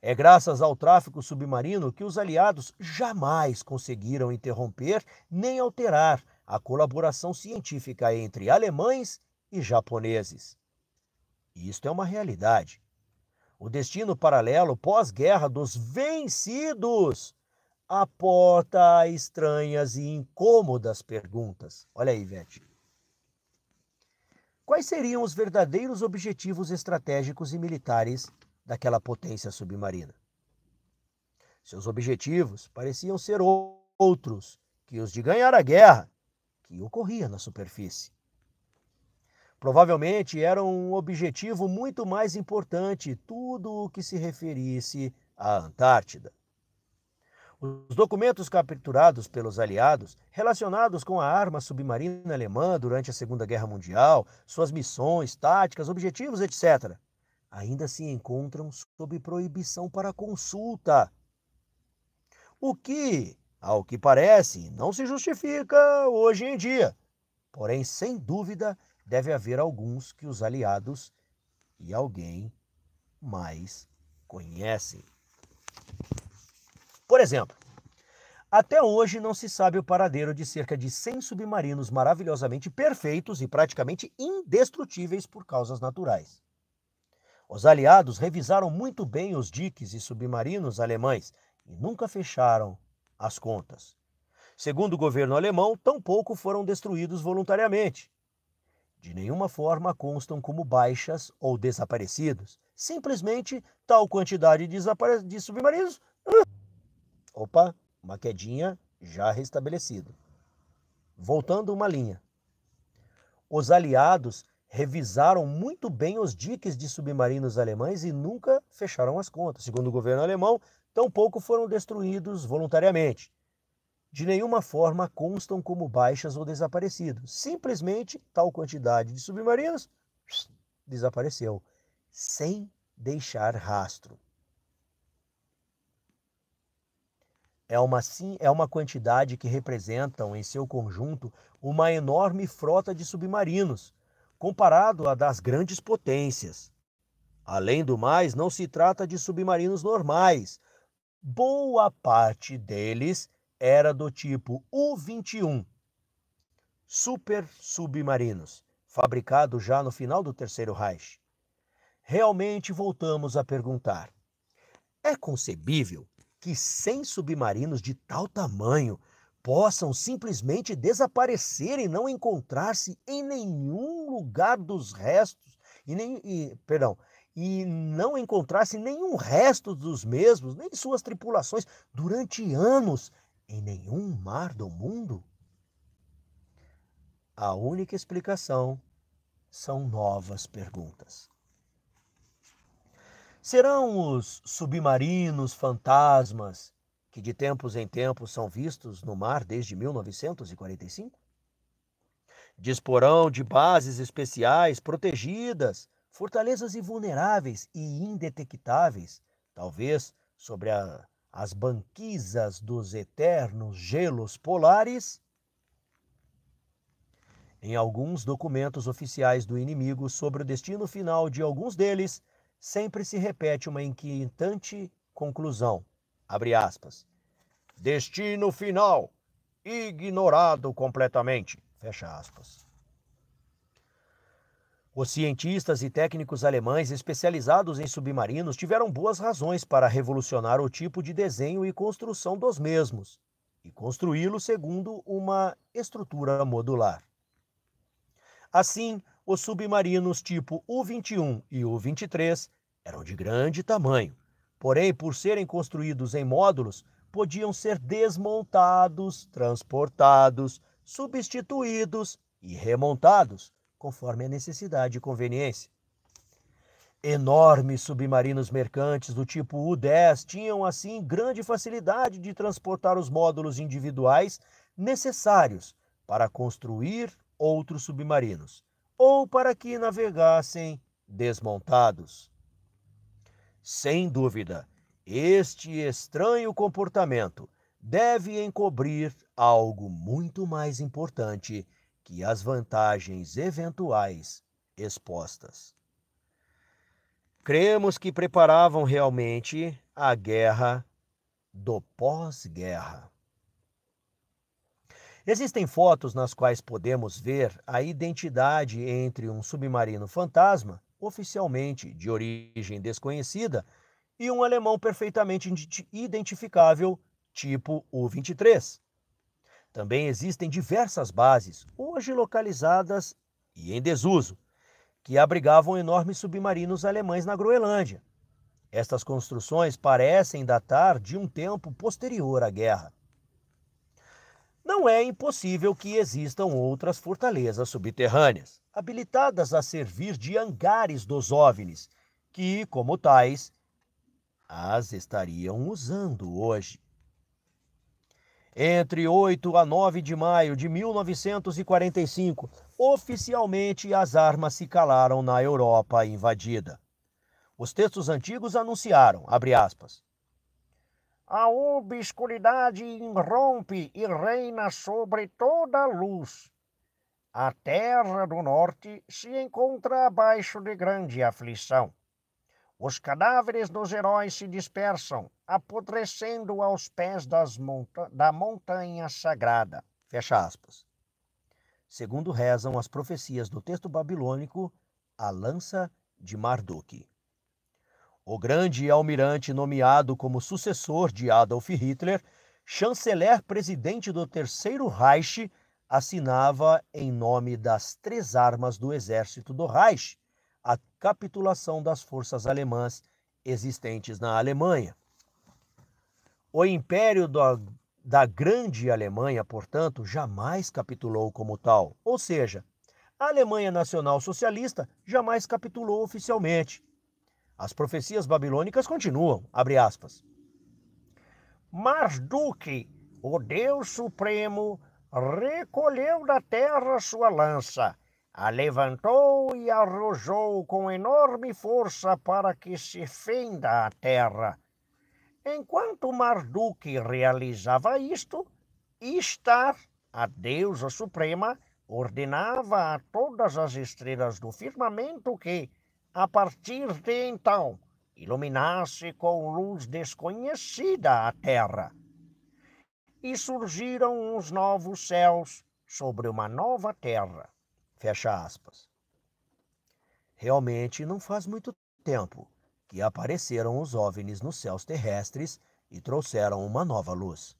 É graças ao tráfico submarino que os aliados jamais conseguiram interromper nem alterar a colaboração científica entre alemães e japoneses. Isto é uma realidade. O destino paralelo pós-guerra dos vencidos aporta a estranhas e incômodas perguntas. Olha aí, Vete. Quais seriam os verdadeiros objetivos estratégicos e militares daquela potência submarina? Seus objetivos pareciam ser outros que os de ganhar a guerra que ocorria na superfície. Provavelmente era um objetivo muito mais importante tudo o que se referisse à Antártida. Os documentos capturados pelos aliados, relacionados com a arma submarina alemã durante a Segunda Guerra Mundial, suas missões, táticas, objetivos, etc., ainda se encontram sob proibição para consulta. O que, ao que parece, não se justifica hoje em dia, porém, sem dúvida, deve haver alguns que os aliados e alguém mais conhecem. Por exemplo, até hoje não se sabe o paradeiro de cerca de 100 submarinos maravilhosamente perfeitos e praticamente indestrutíveis por causas naturais. Os aliados revisaram muito bem os diques e submarinos alemães e nunca fecharam as contas. Segundo o governo alemão, tampouco foram destruídos voluntariamente de nenhuma forma constam como baixas ou desaparecidos. Simplesmente, tal quantidade de, de submarinos. Hum, opa, uma quedinha já restabelecido. Voltando uma linha. Os aliados revisaram muito bem os diques de submarinos alemães e nunca fecharam as contas. Segundo o governo alemão, tampouco foram destruídos voluntariamente de nenhuma forma constam como baixas ou desaparecidos. Simplesmente, tal quantidade de submarinos desapareceu, sem deixar rastro. É uma, sim, é uma quantidade que representam, em seu conjunto, uma enorme frota de submarinos, comparado à das grandes potências. Além do mais, não se trata de submarinos normais. Boa parte deles era do tipo U-21 super submarinos, fabricado já no final do Terceiro Reich. Realmente voltamos a perguntar: é concebível que 100 submarinos de tal tamanho possam simplesmente desaparecer e não encontrar-se em nenhum lugar dos restos e nem e, perdão e não encontrar-se nenhum resto dos mesmos nem de suas tripulações durante anos em nenhum mar do mundo? A única explicação são novas perguntas. Serão os submarinos fantasmas que de tempos em tempos são vistos no mar desde 1945? Disporão de bases especiais protegidas, fortalezas invulneráveis e indetectáveis, talvez sobre a as banquisas dos eternos gelos polares. Em alguns documentos oficiais do inimigo sobre o destino final de alguns deles, sempre se repete uma inquietante conclusão. Abre aspas. Destino final ignorado completamente. Fecha aspas. Os cientistas e técnicos alemães especializados em submarinos tiveram boas razões para revolucionar o tipo de desenho e construção dos mesmos e construí-lo segundo uma estrutura modular. Assim, os submarinos tipo U-21 e U-23 eram de grande tamanho, porém, por serem construídos em módulos, podiam ser desmontados, transportados, substituídos e remontados conforme a necessidade e conveniência. Enormes submarinos mercantes do tipo U-10 tinham, assim, grande facilidade de transportar os módulos individuais necessários para construir outros submarinos ou para que navegassem desmontados. Sem dúvida, este estranho comportamento deve encobrir algo muito mais importante que as vantagens eventuais expostas. Cremos que preparavam realmente a guerra do pós-guerra. Existem fotos nas quais podemos ver a identidade entre um submarino fantasma, oficialmente de origem desconhecida, e um alemão perfeitamente identificável, tipo U-23. Também existem diversas bases, hoje localizadas e em desuso, que abrigavam enormes submarinos alemães na Groenlândia. Estas construções parecem datar de um tempo posterior à guerra. Não é impossível que existam outras fortalezas subterrâneas, habilitadas a servir de hangares dos OVNIs, que, como tais, as estariam usando hoje. Entre 8 a 9 de maio de 1945, oficialmente as armas se calaram na Europa invadida. Os textos antigos anunciaram, abre aspas, a obscuridade irrompe e reina sobre toda a luz. A terra do norte se encontra abaixo de grande aflição. Os cadáveres dos heróis se dispersam, apodrecendo aos pés monta da montanha sagrada. Fecha aspas. Segundo rezam as profecias do texto babilônico, a lança de Marduk. O grande almirante nomeado como sucessor de Adolf Hitler, chanceler presidente do Terceiro Reich, assinava em nome das três armas do exército do Reich, a capitulação das forças alemãs existentes na Alemanha. O Império da, da Grande Alemanha, portanto, jamais capitulou como tal, ou seja, a Alemanha Nacional Socialista jamais capitulou oficialmente. As profecias babilônicas continuam, abre aspas. Marduk, o Deus Supremo, recolheu da terra sua lança a levantou e arrojou com enorme força para que se fenda a terra. Enquanto Marduk realizava isto, Istar, a deusa suprema, ordenava a todas as estrelas do firmamento que, a partir de então, iluminasse com luz desconhecida a terra. E surgiram uns novos céus sobre uma nova terra. Fecha aspas. Realmente não faz muito tempo que apareceram os OVNIs nos céus terrestres e trouxeram uma nova luz.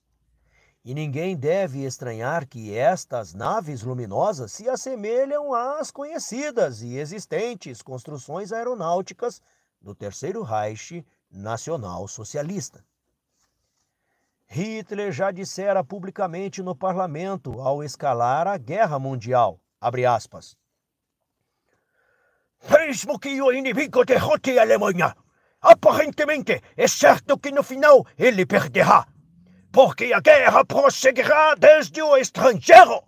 E ninguém deve estranhar que estas naves luminosas se assemelham às conhecidas e existentes construções aeronáuticas do Terceiro Reich Nacional Socialista. Hitler já dissera publicamente no parlamento ao escalar a Guerra Mundial Abre aspas. Mesmo que o inimigo derrote a Alemanha, aparentemente é certo que no final ele perderá, porque a guerra prosseguirá desde o estrangeiro.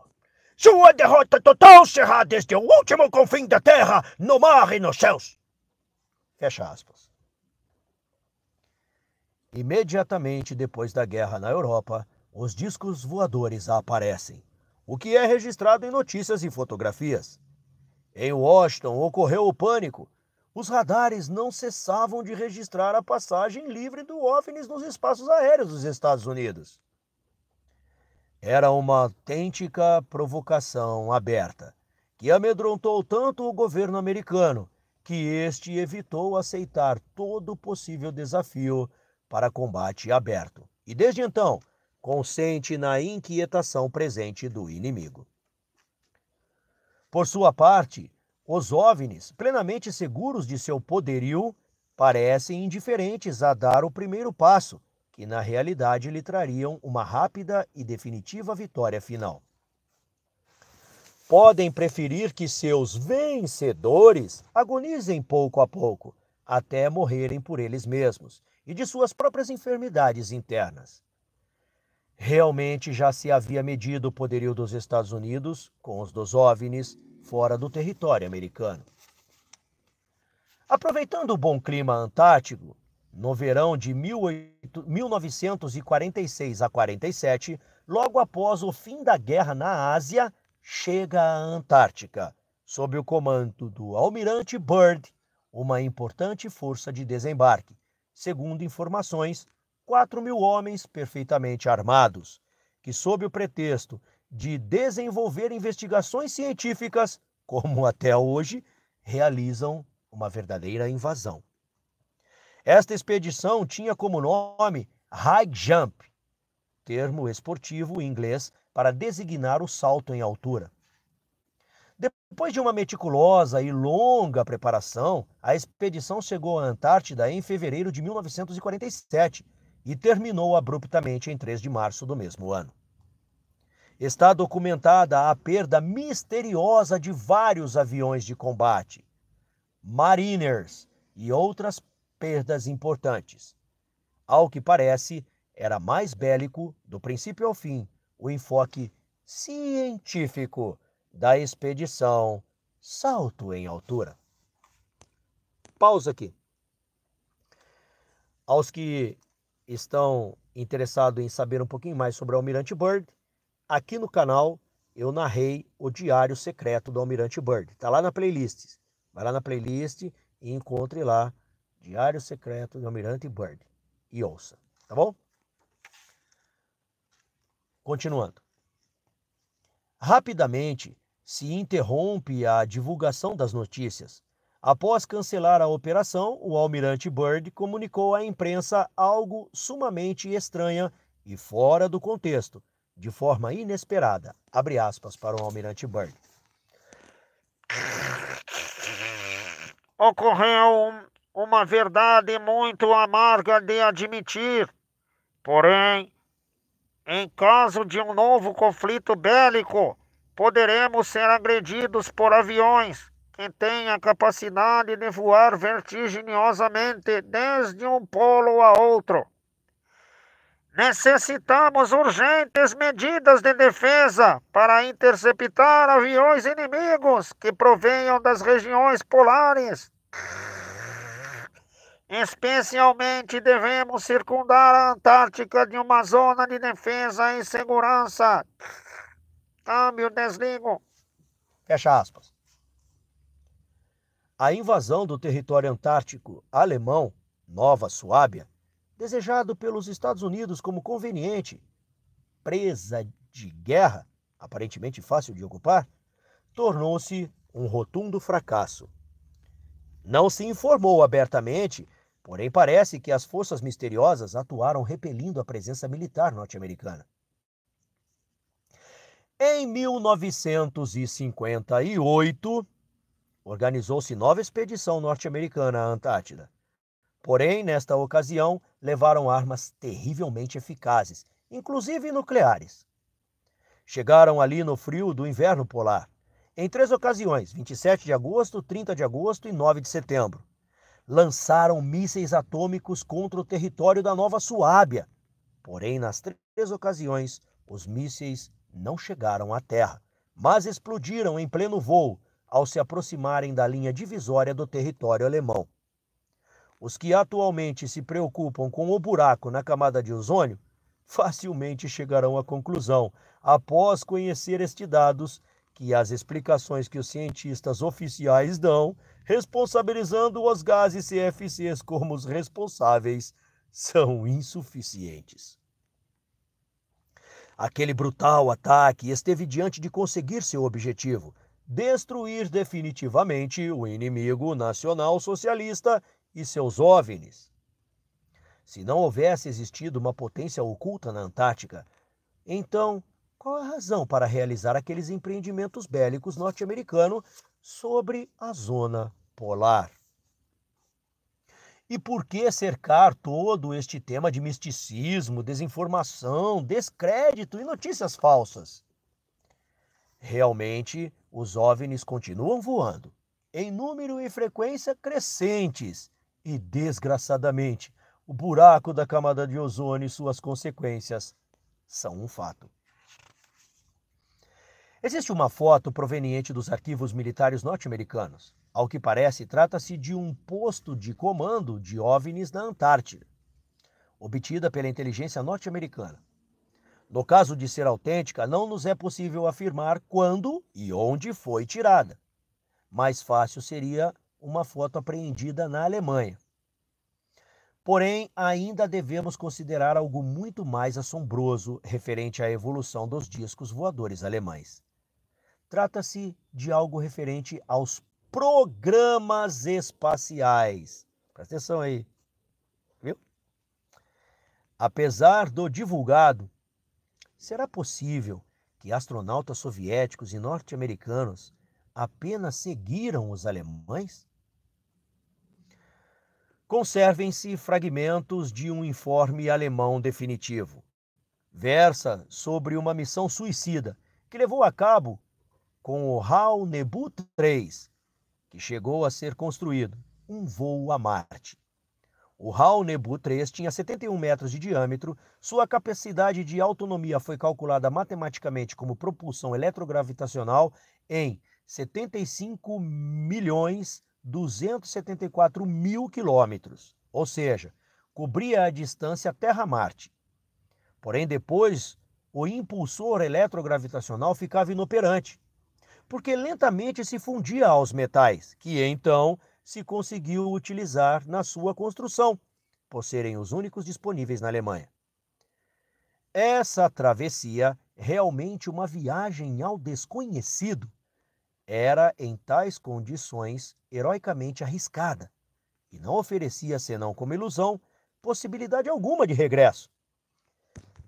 Sua derrota total será desde o último confim da terra, no mar e nos céus. Fecha aspas. Imediatamente depois da guerra na Europa, os discos voadores aparecem o que é registrado em notícias e fotografias. Em Washington ocorreu o pânico. Os radares não cessavam de registrar a passagem livre do OVNIs nos espaços aéreos dos Estados Unidos. Era uma autêntica provocação aberta, que amedrontou tanto o governo americano que este evitou aceitar todo possível desafio para combate aberto. E desde então, consente na inquietação presente do inimigo. Por sua parte, os OVNIs, plenamente seguros de seu poderio, parecem indiferentes a dar o primeiro passo, que na realidade lhe trariam uma rápida e definitiva vitória final. Podem preferir que seus vencedores agonizem pouco a pouco, até morrerem por eles mesmos e de suas próprias enfermidades internas. Realmente já se havia medido o poderio dos Estados Unidos com os dos OVNIs fora do território americano. Aproveitando o bom clima antártico, no verão de 1946 a 47, logo após o fim da guerra na Ásia, chega à Antártica, sob o comando do almirante Byrd, uma importante força de desembarque, segundo informações quatro mil homens perfeitamente armados, que, sob o pretexto de desenvolver investigações científicas, como até hoje, realizam uma verdadeira invasão. Esta expedição tinha como nome High Jump, termo esportivo em inglês para designar o salto em altura. Depois de uma meticulosa e longa preparação, a expedição chegou à Antártida em fevereiro de 1947, e terminou abruptamente em 3 de março do mesmo ano. Está documentada a perda misteriosa de vários aviões de combate, mariners e outras perdas importantes. Ao que parece, era mais bélico, do princípio ao fim, o enfoque científico da expedição Salto em Altura. Pausa aqui. Aos que estão interessados em saber um pouquinho mais sobre o Almirante Bird, aqui no canal eu narrei o Diário Secreto do Almirante Bird. Está lá na playlist. Vai lá na playlist e encontre lá Diário Secreto do Almirante Bird e ouça, tá bom? Continuando. Rapidamente se interrompe a divulgação das notícias Após cancelar a operação, o almirante Byrd comunicou à imprensa algo sumamente estranha e fora do contexto, de forma inesperada. Abre aspas para o almirante Byrd. Ocorreu uma verdade muito amarga de admitir, porém, em caso de um novo conflito bélico, poderemos ser agredidos por aviões que tem a capacidade de voar vertiginosamente desde um polo a outro. Necessitamos urgentes medidas de defesa para interceptar aviões inimigos que provenham das regiões polares. Especialmente devemos circundar a Antártica de uma zona de defesa e segurança. Câmbio, desligo. Fecha aspas a invasão do território antártico alemão, Nova Suábia, desejado pelos Estados Unidos como conveniente, presa de guerra, aparentemente fácil de ocupar, tornou-se um rotundo fracasso. Não se informou abertamente, porém parece que as forças misteriosas atuaram repelindo a presença militar norte-americana. Em 1958, organizou-se nova expedição norte-americana à Antártida. Porém, nesta ocasião, levaram armas terrivelmente eficazes, inclusive nucleares. Chegaram ali no frio do inverno polar, em três ocasiões, 27 de agosto, 30 de agosto e 9 de setembro. Lançaram mísseis atômicos contra o território da Nova Suábia. Porém, nas três ocasiões, os mísseis não chegaram à Terra, mas explodiram em pleno voo ao se aproximarem da linha divisória do território alemão. Os que atualmente se preocupam com o buraco na camada de ozônio facilmente chegarão à conclusão, após conhecer estes dados, que as explicações que os cientistas oficiais dão, responsabilizando os gases CFCs como os responsáveis, são insuficientes. Aquele brutal ataque esteve diante de conseguir seu objetivo, destruir definitivamente o inimigo nacional socialista e seus OVNIs. Se não houvesse existido uma potência oculta na Antártica, então qual a razão para realizar aqueles empreendimentos bélicos norte-americanos sobre a zona polar? E por que cercar todo este tema de misticismo, desinformação, descrédito e notícias falsas? Realmente, os OVNIs continuam voando, em número e frequência crescentes, e desgraçadamente, o buraco da camada de ozônio e suas consequências são um fato. Existe uma foto proveniente dos arquivos militares norte-americanos. Ao que parece, trata-se de um posto de comando de OVNIs na Antártida, obtida pela inteligência norte-americana. No caso de ser autêntica, não nos é possível afirmar quando e onde foi tirada. Mais fácil seria uma foto apreendida na Alemanha. Porém, ainda devemos considerar algo muito mais assombroso referente à evolução dos discos voadores alemães. Trata-se de algo referente aos programas espaciais. Presta atenção aí. Viu? Apesar do divulgado, Será possível que astronautas soviéticos e norte-americanos apenas seguiram os alemães? Conservem-se fragmentos de um informe alemão definitivo. Versa sobre uma missão suicida que levou a cabo com o HAL Nebu 3, que chegou a ser construído, um voo a Marte. O Nebu 3 tinha 71 metros de diâmetro, sua capacidade de autonomia foi calculada matematicamente como propulsão eletrogravitacional em 75 milhões 274 mil quilômetros, ou seja, cobria a distância Terra-Marte. Porém, depois, o impulsor eletrogravitacional ficava inoperante, porque lentamente se fundia aos metais, que então se conseguiu utilizar na sua construção, por serem os únicos disponíveis na Alemanha. Essa travessia, realmente uma viagem ao desconhecido, era, em tais condições, heroicamente arriscada e não oferecia, senão como ilusão, possibilidade alguma de regresso.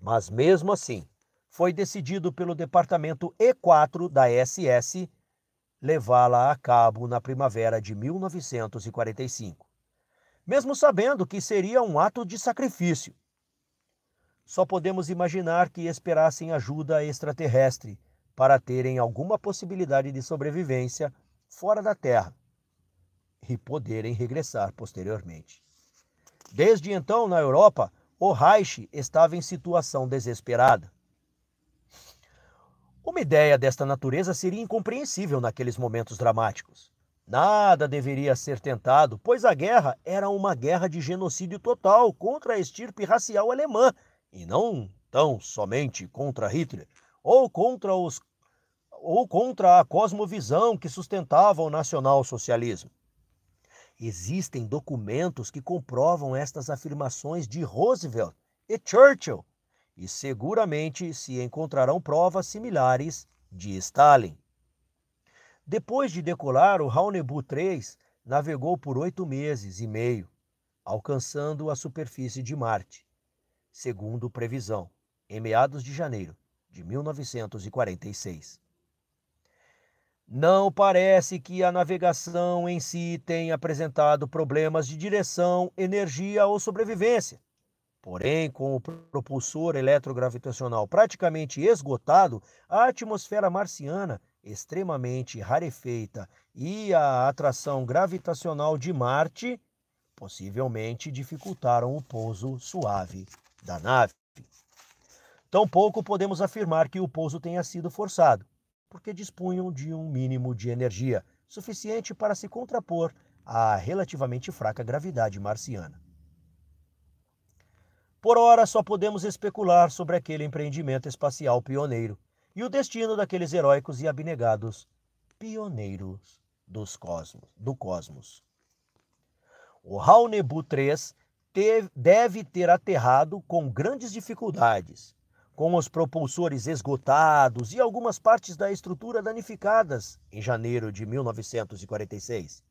Mas mesmo assim, foi decidido pelo departamento E4 da SS levá-la a cabo na primavera de 1945, mesmo sabendo que seria um ato de sacrifício. Só podemos imaginar que esperassem ajuda extraterrestre para terem alguma possibilidade de sobrevivência fora da Terra e poderem regressar posteriormente. Desde então, na Europa, o Reich estava em situação desesperada. Uma ideia desta natureza seria incompreensível naqueles momentos dramáticos. Nada deveria ser tentado, pois a guerra era uma guerra de genocídio total contra a estirpe racial alemã, e não tão somente contra Hitler ou contra os ou contra a cosmovisão que sustentava o nacionalsocialismo. Existem documentos que comprovam estas afirmações de Roosevelt e Churchill e seguramente se encontrarão provas similares de Stalin. Depois de decolar, o Raunebu 3 navegou por oito meses e meio, alcançando a superfície de Marte, segundo previsão, em meados de janeiro de 1946. Não parece que a navegação em si tenha apresentado problemas de direção, energia ou sobrevivência. Porém, com o propulsor eletrogravitacional praticamente esgotado, a atmosfera marciana, extremamente rarefeita, e a atração gravitacional de Marte possivelmente dificultaram o pouso suave da nave. Tampouco podemos afirmar que o pouso tenha sido forçado, porque dispunham de um mínimo de energia suficiente para se contrapor à relativamente fraca gravidade marciana. Por ora, só podemos especular sobre aquele empreendimento espacial pioneiro e o destino daqueles heróicos e abnegados pioneiros dos cosmos, do cosmos. O Raunebu 3 deve ter aterrado com grandes dificuldades, com os propulsores esgotados e algumas partes da estrutura danificadas em janeiro de 1946.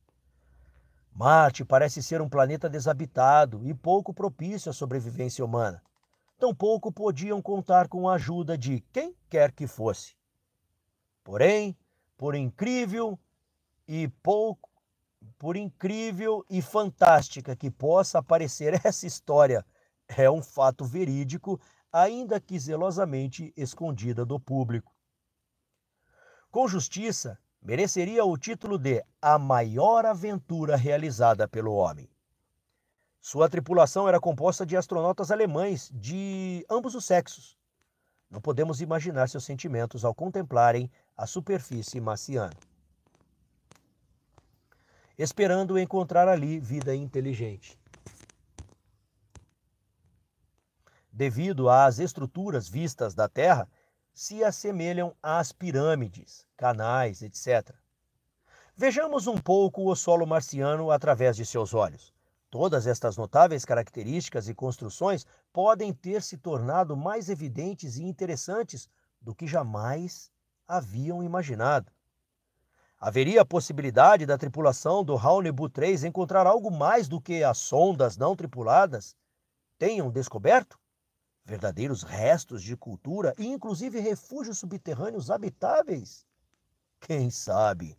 Marte parece ser um planeta desabitado e pouco propício à sobrevivência humana. Tampouco podiam contar com a ajuda de quem quer que fosse. Porém, por incrível e pouco, por incrível e fantástica que possa parecer *laughs* essa história, é um fato verídico, ainda que zelosamente escondida do público. Com justiça, mereceria o título de a maior aventura realizada pelo homem. Sua tripulação era composta de astronautas alemães de ambos os sexos. Não podemos imaginar seus sentimentos ao contemplarem a superfície marciana, esperando encontrar ali vida inteligente. Devido às estruturas vistas da Terra, se assemelham às pirâmides, canais, etc. Vejamos um pouco o solo marciano através de seus olhos. Todas estas notáveis características e construções podem ter se tornado mais evidentes e interessantes do que jamais haviam imaginado. Haveria a possibilidade da tripulação do Raunebu 3 encontrar algo mais do que as sondas não tripuladas tenham descoberto? verdadeiros restos de cultura e, inclusive, refúgios subterrâneos habitáveis? Quem sabe?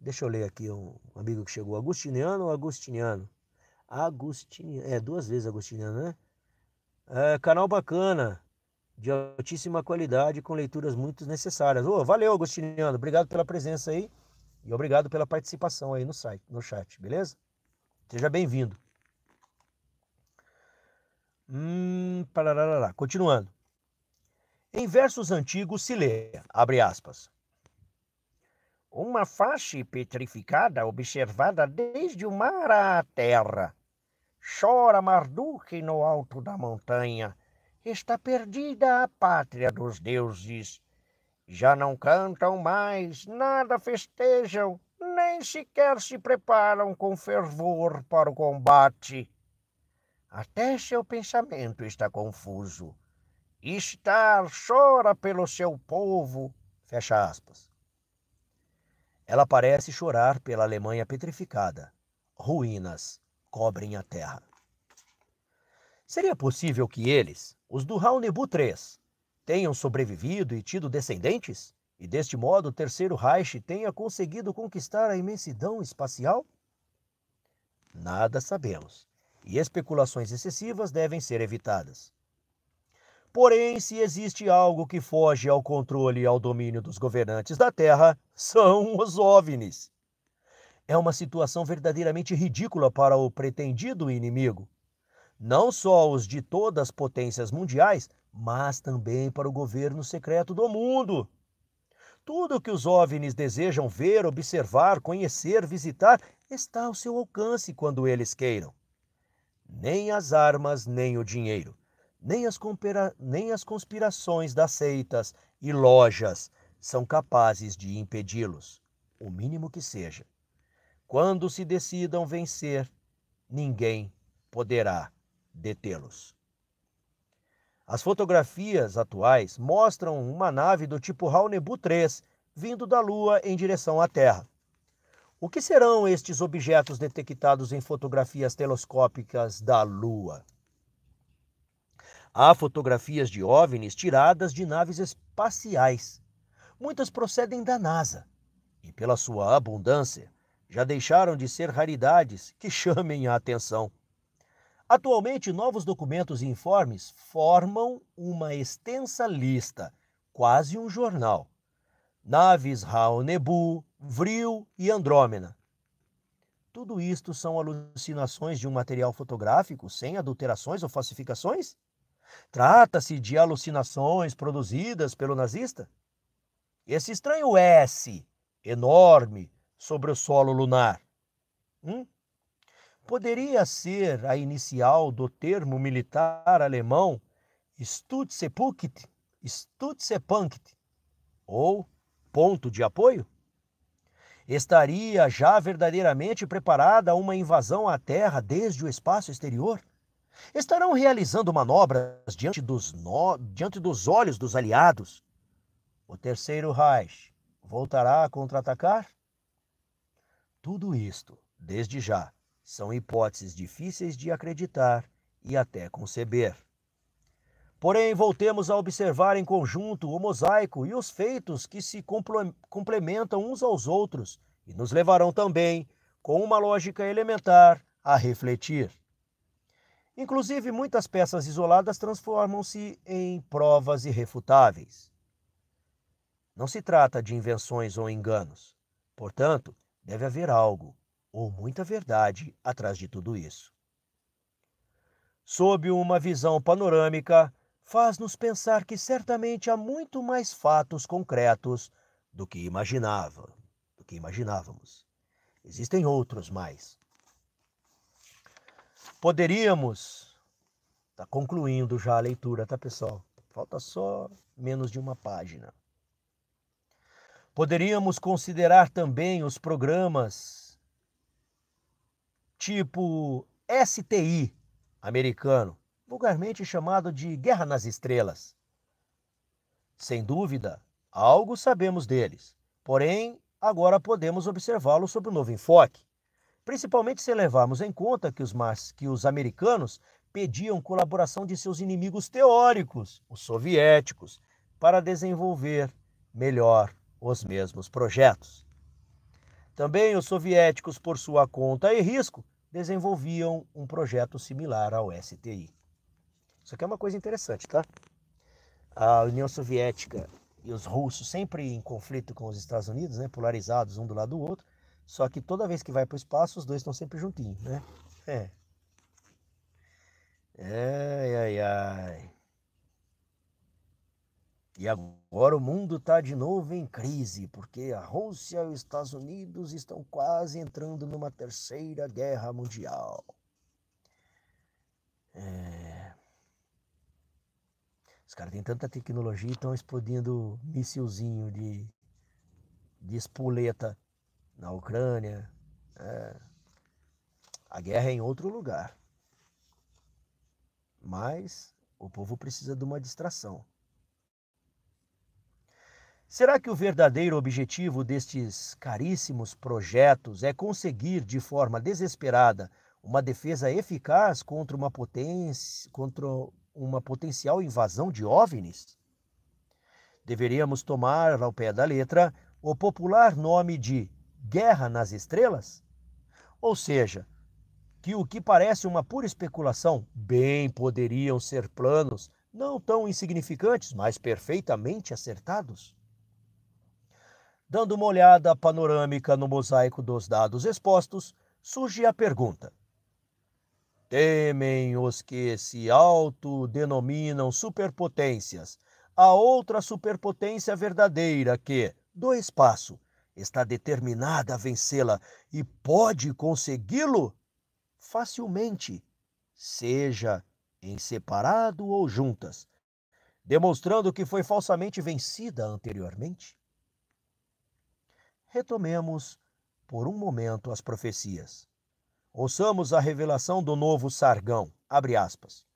Deixa eu ler aqui um amigo que chegou, Agustiniano ou Agustiniano? Agustiniano, é duas vezes Agustiniano, né? É, canal bacana, de altíssima qualidade, com leituras muito necessárias. Oh, valeu, Agustiniano, obrigado pela presença aí e obrigado pela participação aí no site, no chat, beleza? Seja bem-vindo. Hum, parararará. Continuando. Em versos antigos se lê, abre aspas, uma face petrificada observada desde o mar à terra. Chora Marduk no alto da montanha. Está perdida a pátria dos deuses. Já não cantam mais, nada festejam, nem sequer se preparam com fervor para o combate. Até seu pensamento está confuso. Estar chora pelo seu povo. Fecha aspas. Ela parece chorar pela Alemanha petrificada. Ruínas cobrem a terra. Seria possível que eles, os do Nebu III, tenham sobrevivido e tido descendentes? E deste modo o Terceiro Reich tenha conseguido conquistar a imensidão espacial? Nada sabemos e especulações excessivas devem ser evitadas. Porém, se existe algo que foge ao controle e ao domínio dos governantes da Terra, são os OVNIs. É uma situação verdadeiramente ridícula para o pretendido inimigo. Não só os de todas as potências mundiais, mas também para o governo secreto do mundo. Tudo o que os OVNIs desejam ver, observar, conhecer, visitar, está ao seu alcance quando eles queiram nem as armas, nem o dinheiro, nem as, nem as conspirações das seitas e lojas são capazes de impedi-los, o mínimo que seja. Quando se decidam vencer, ninguém poderá detê-los. As fotografias atuais mostram uma nave do tipo Nebu 3 vindo da Lua em direção à Terra. O que serão estes objetos detectados em fotografias telescópicas da Lua? Há fotografias de OVNIs tiradas de naves espaciais. Muitas procedem da NASA e, pela sua abundância, já deixaram de ser raridades que chamem a atenção. Atualmente, novos documentos e informes formam uma extensa lista, quase um jornal. Naves Raonebu, Vril e Andrômena. Tudo isto são alucinações de um material fotográfico sem adulterações ou falsificações? Trata-se de alucinações produzidas pelo nazista? Esse estranho S, enorme, sobre o solo lunar. Hum? Poderia ser a inicial do termo militar alemão Stützepunkt, Stützepunkt, ou ponto de apoio? estaria já verdadeiramente preparada a uma invasão à Terra desde o espaço exterior? Estarão realizando manobras diante dos, no... diante dos olhos dos aliados? O terceiro Reich voltará a contra-atacar? Tudo isto, desde já, são hipóteses difíceis de acreditar e até conceber. Porém, voltemos a observar em conjunto o mosaico e os feitos que se complementam uns aos outros e nos levarão também, com uma lógica elementar, a refletir. Inclusive, muitas peças isoladas transformam-se em provas irrefutáveis. Não se trata de invenções ou enganos. Portanto, deve haver algo, ou muita verdade, atrás de tudo isso. Sob uma visão panorâmica, faz-nos pensar que certamente há muito mais fatos concretos do que imaginava, do que imaginávamos. Existem outros mais. Poderíamos está concluindo já a leitura, tá, pessoal? Falta só menos de uma página. Poderíamos considerar também os programas tipo STI americano, vulgarmente chamado de Guerra nas Estrelas. Sem dúvida, algo sabemos deles, porém, agora podemos observá-lo sob um novo enfoque, principalmente se levarmos em conta que os, mas, que os americanos pediam colaboração de seus inimigos teóricos, os soviéticos, para desenvolver melhor os mesmos projetos. Também os soviéticos, por sua conta e risco, desenvolviam um projeto similar ao STI. Isso aqui é uma coisa interessante, tá? A União Soviética e os russos sempre em conflito com os Estados Unidos, né? Polarizados um do lado do outro. Só que toda vez que vai para o espaço, os dois estão sempre juntinhos, né? É. Ai, ai, ai. E agora o mundo está de novo em crise, porque a Rússia e os Estados Unidos estão quase entrando numa terceira guerra mundial. É... Os caras têm tanta tecnologia e estão explodindo missilzinho de, de espoleta na Ucrânia. É, a guerra é em outro lugar. Mas o povo precisa de uma distração. Será que o verdadeiro objetivo destes caríssimos projetos é conseguir, de forma desesperada, uma defesa eficaz contra uma potência, contra uma potencial invasão de OVNIs? Deveríamos tomar ao pé da letra o popular nome de Guerra nas Estrelas? Ou seja, que o que parece uma pura especulação bem poderiam ser planos não tão insignificantes, mas perfeitamente acertados? Dando uma olhada panorâmica no mosaico dos dados expostos, surge a pergunta: Temem os que se autodenominam superpotências, a outra superpotência verdadeira que, do espaço, está determinada a vencê-la e pode consegui-lo facilmente, seja em separado ou juntas, demonstrando que foi falsamente vencida anteriormente? Retomemos por um momento as profecias. Ouçamos a revelação do novo sargão. Abre aspas.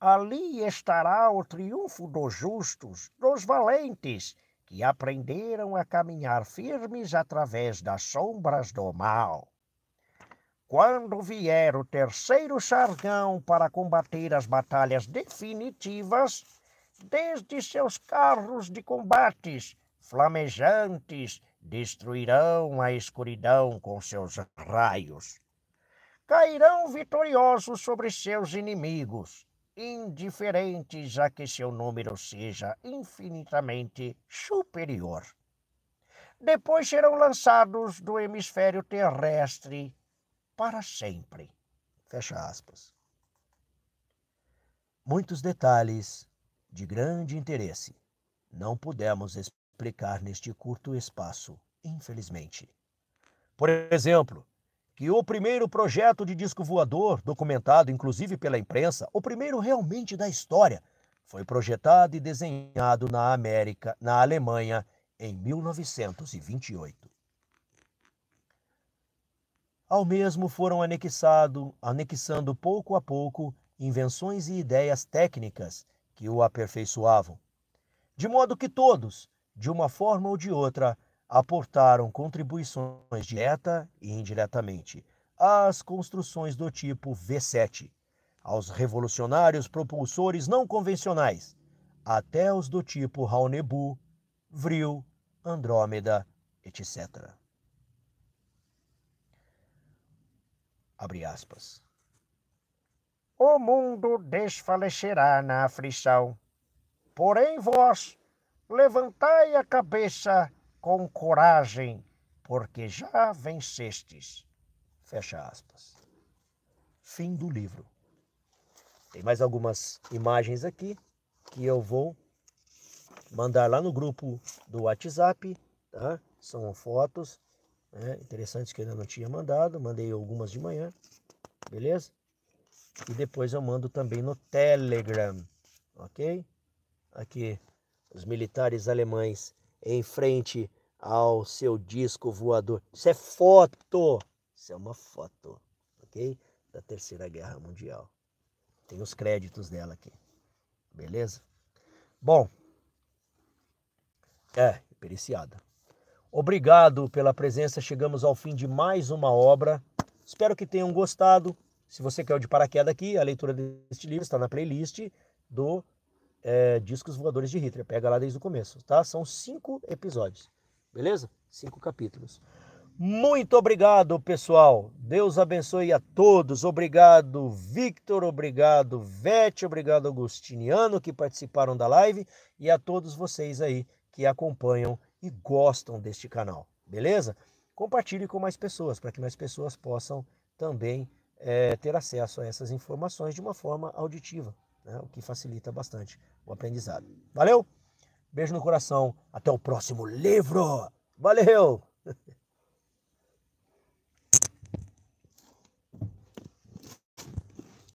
Ali estará o triunfo dos justos, dos valentes, que aprenderam a caminhar firmes através das sombras do mal. Quando vier o terceiro sargão para combater as batalhas definitivas, desde seus carros de combates, flamejantes, destruirão a escuridão com seus raios. Cairão vitoriosos sobre seus inimigos, indiferentes a que seu número seja infinitamente superior. Depois serão lançados do hemisfério terrestre para sempre. Fecha aspas. Muitos detalhes de grande interesse. Não pudemos explicar neste curto espaço, infelizmente. Por exemplo, que o primeiro projeto de disco voador, documentado inclusive pela imprensa, o primeiro realmente da história, foi projetado e desenhado na América, na Alemanha, em 1928. Ao mesmo foram anexado, anexando pouco a pouco invenções e ideias técnicas que o aperfeiçoavam, de modo que todos, de uma forma ou de outra, aportaram contribuições direta e indiretamente às construções do tipo V7, aos revolucionários propulsores não convencionais, até os do tipo Raunebu, Vril, Andrômeda, etc. Abre aspas. O mundo desfalecerá na aflição, porém vós levantai a cabeça com coragem, porque já vencestes. Fecha aspas. Fim do livro. Tem mais algumas imagens aqui que eu vou mandar lá no grupo do WhatsApp, tá? São fotos né? interessantes que eu ainda não tinha mandado, mandei algumas de manhã, beleza? E depois eu mando também no Telegram, ok? Aqui os militares alemães em frente ao seu disco voador. Isso é foto! Isso é uma foto, ok? Da Terceira Guerra Mundial. Tem os créditos dela aqui. Beleza? Bom. É, periciada. Obrigado pela presença. Chegamos ao fim de mais uma obra. Espero que tenham gostado. Se você quer o de paraquedas aqui, a leitura deste livro está na playlist do é, Discos Voadores de Hitler. Pega lá desde o começo, tá? São cinco episódios, beleza? Cinco capítulos. Muito obrigado, pessoal. Deus abençoe a todos. Obrigado, Victor. Obrigado, Vete. Obrigado, Agostiniano, que participaram da live. E a todos vocês aí que acompanham e gostam deste canal, beleza? Compartilhe com mais pessoas, para que mais pessoas possam também é, ter acesso a essas informações de uma forma auditiva né? o que facilita bastante o aprendizado. Valeu? Beijo no coração. Até o próximo livro. Valeu! *laughs*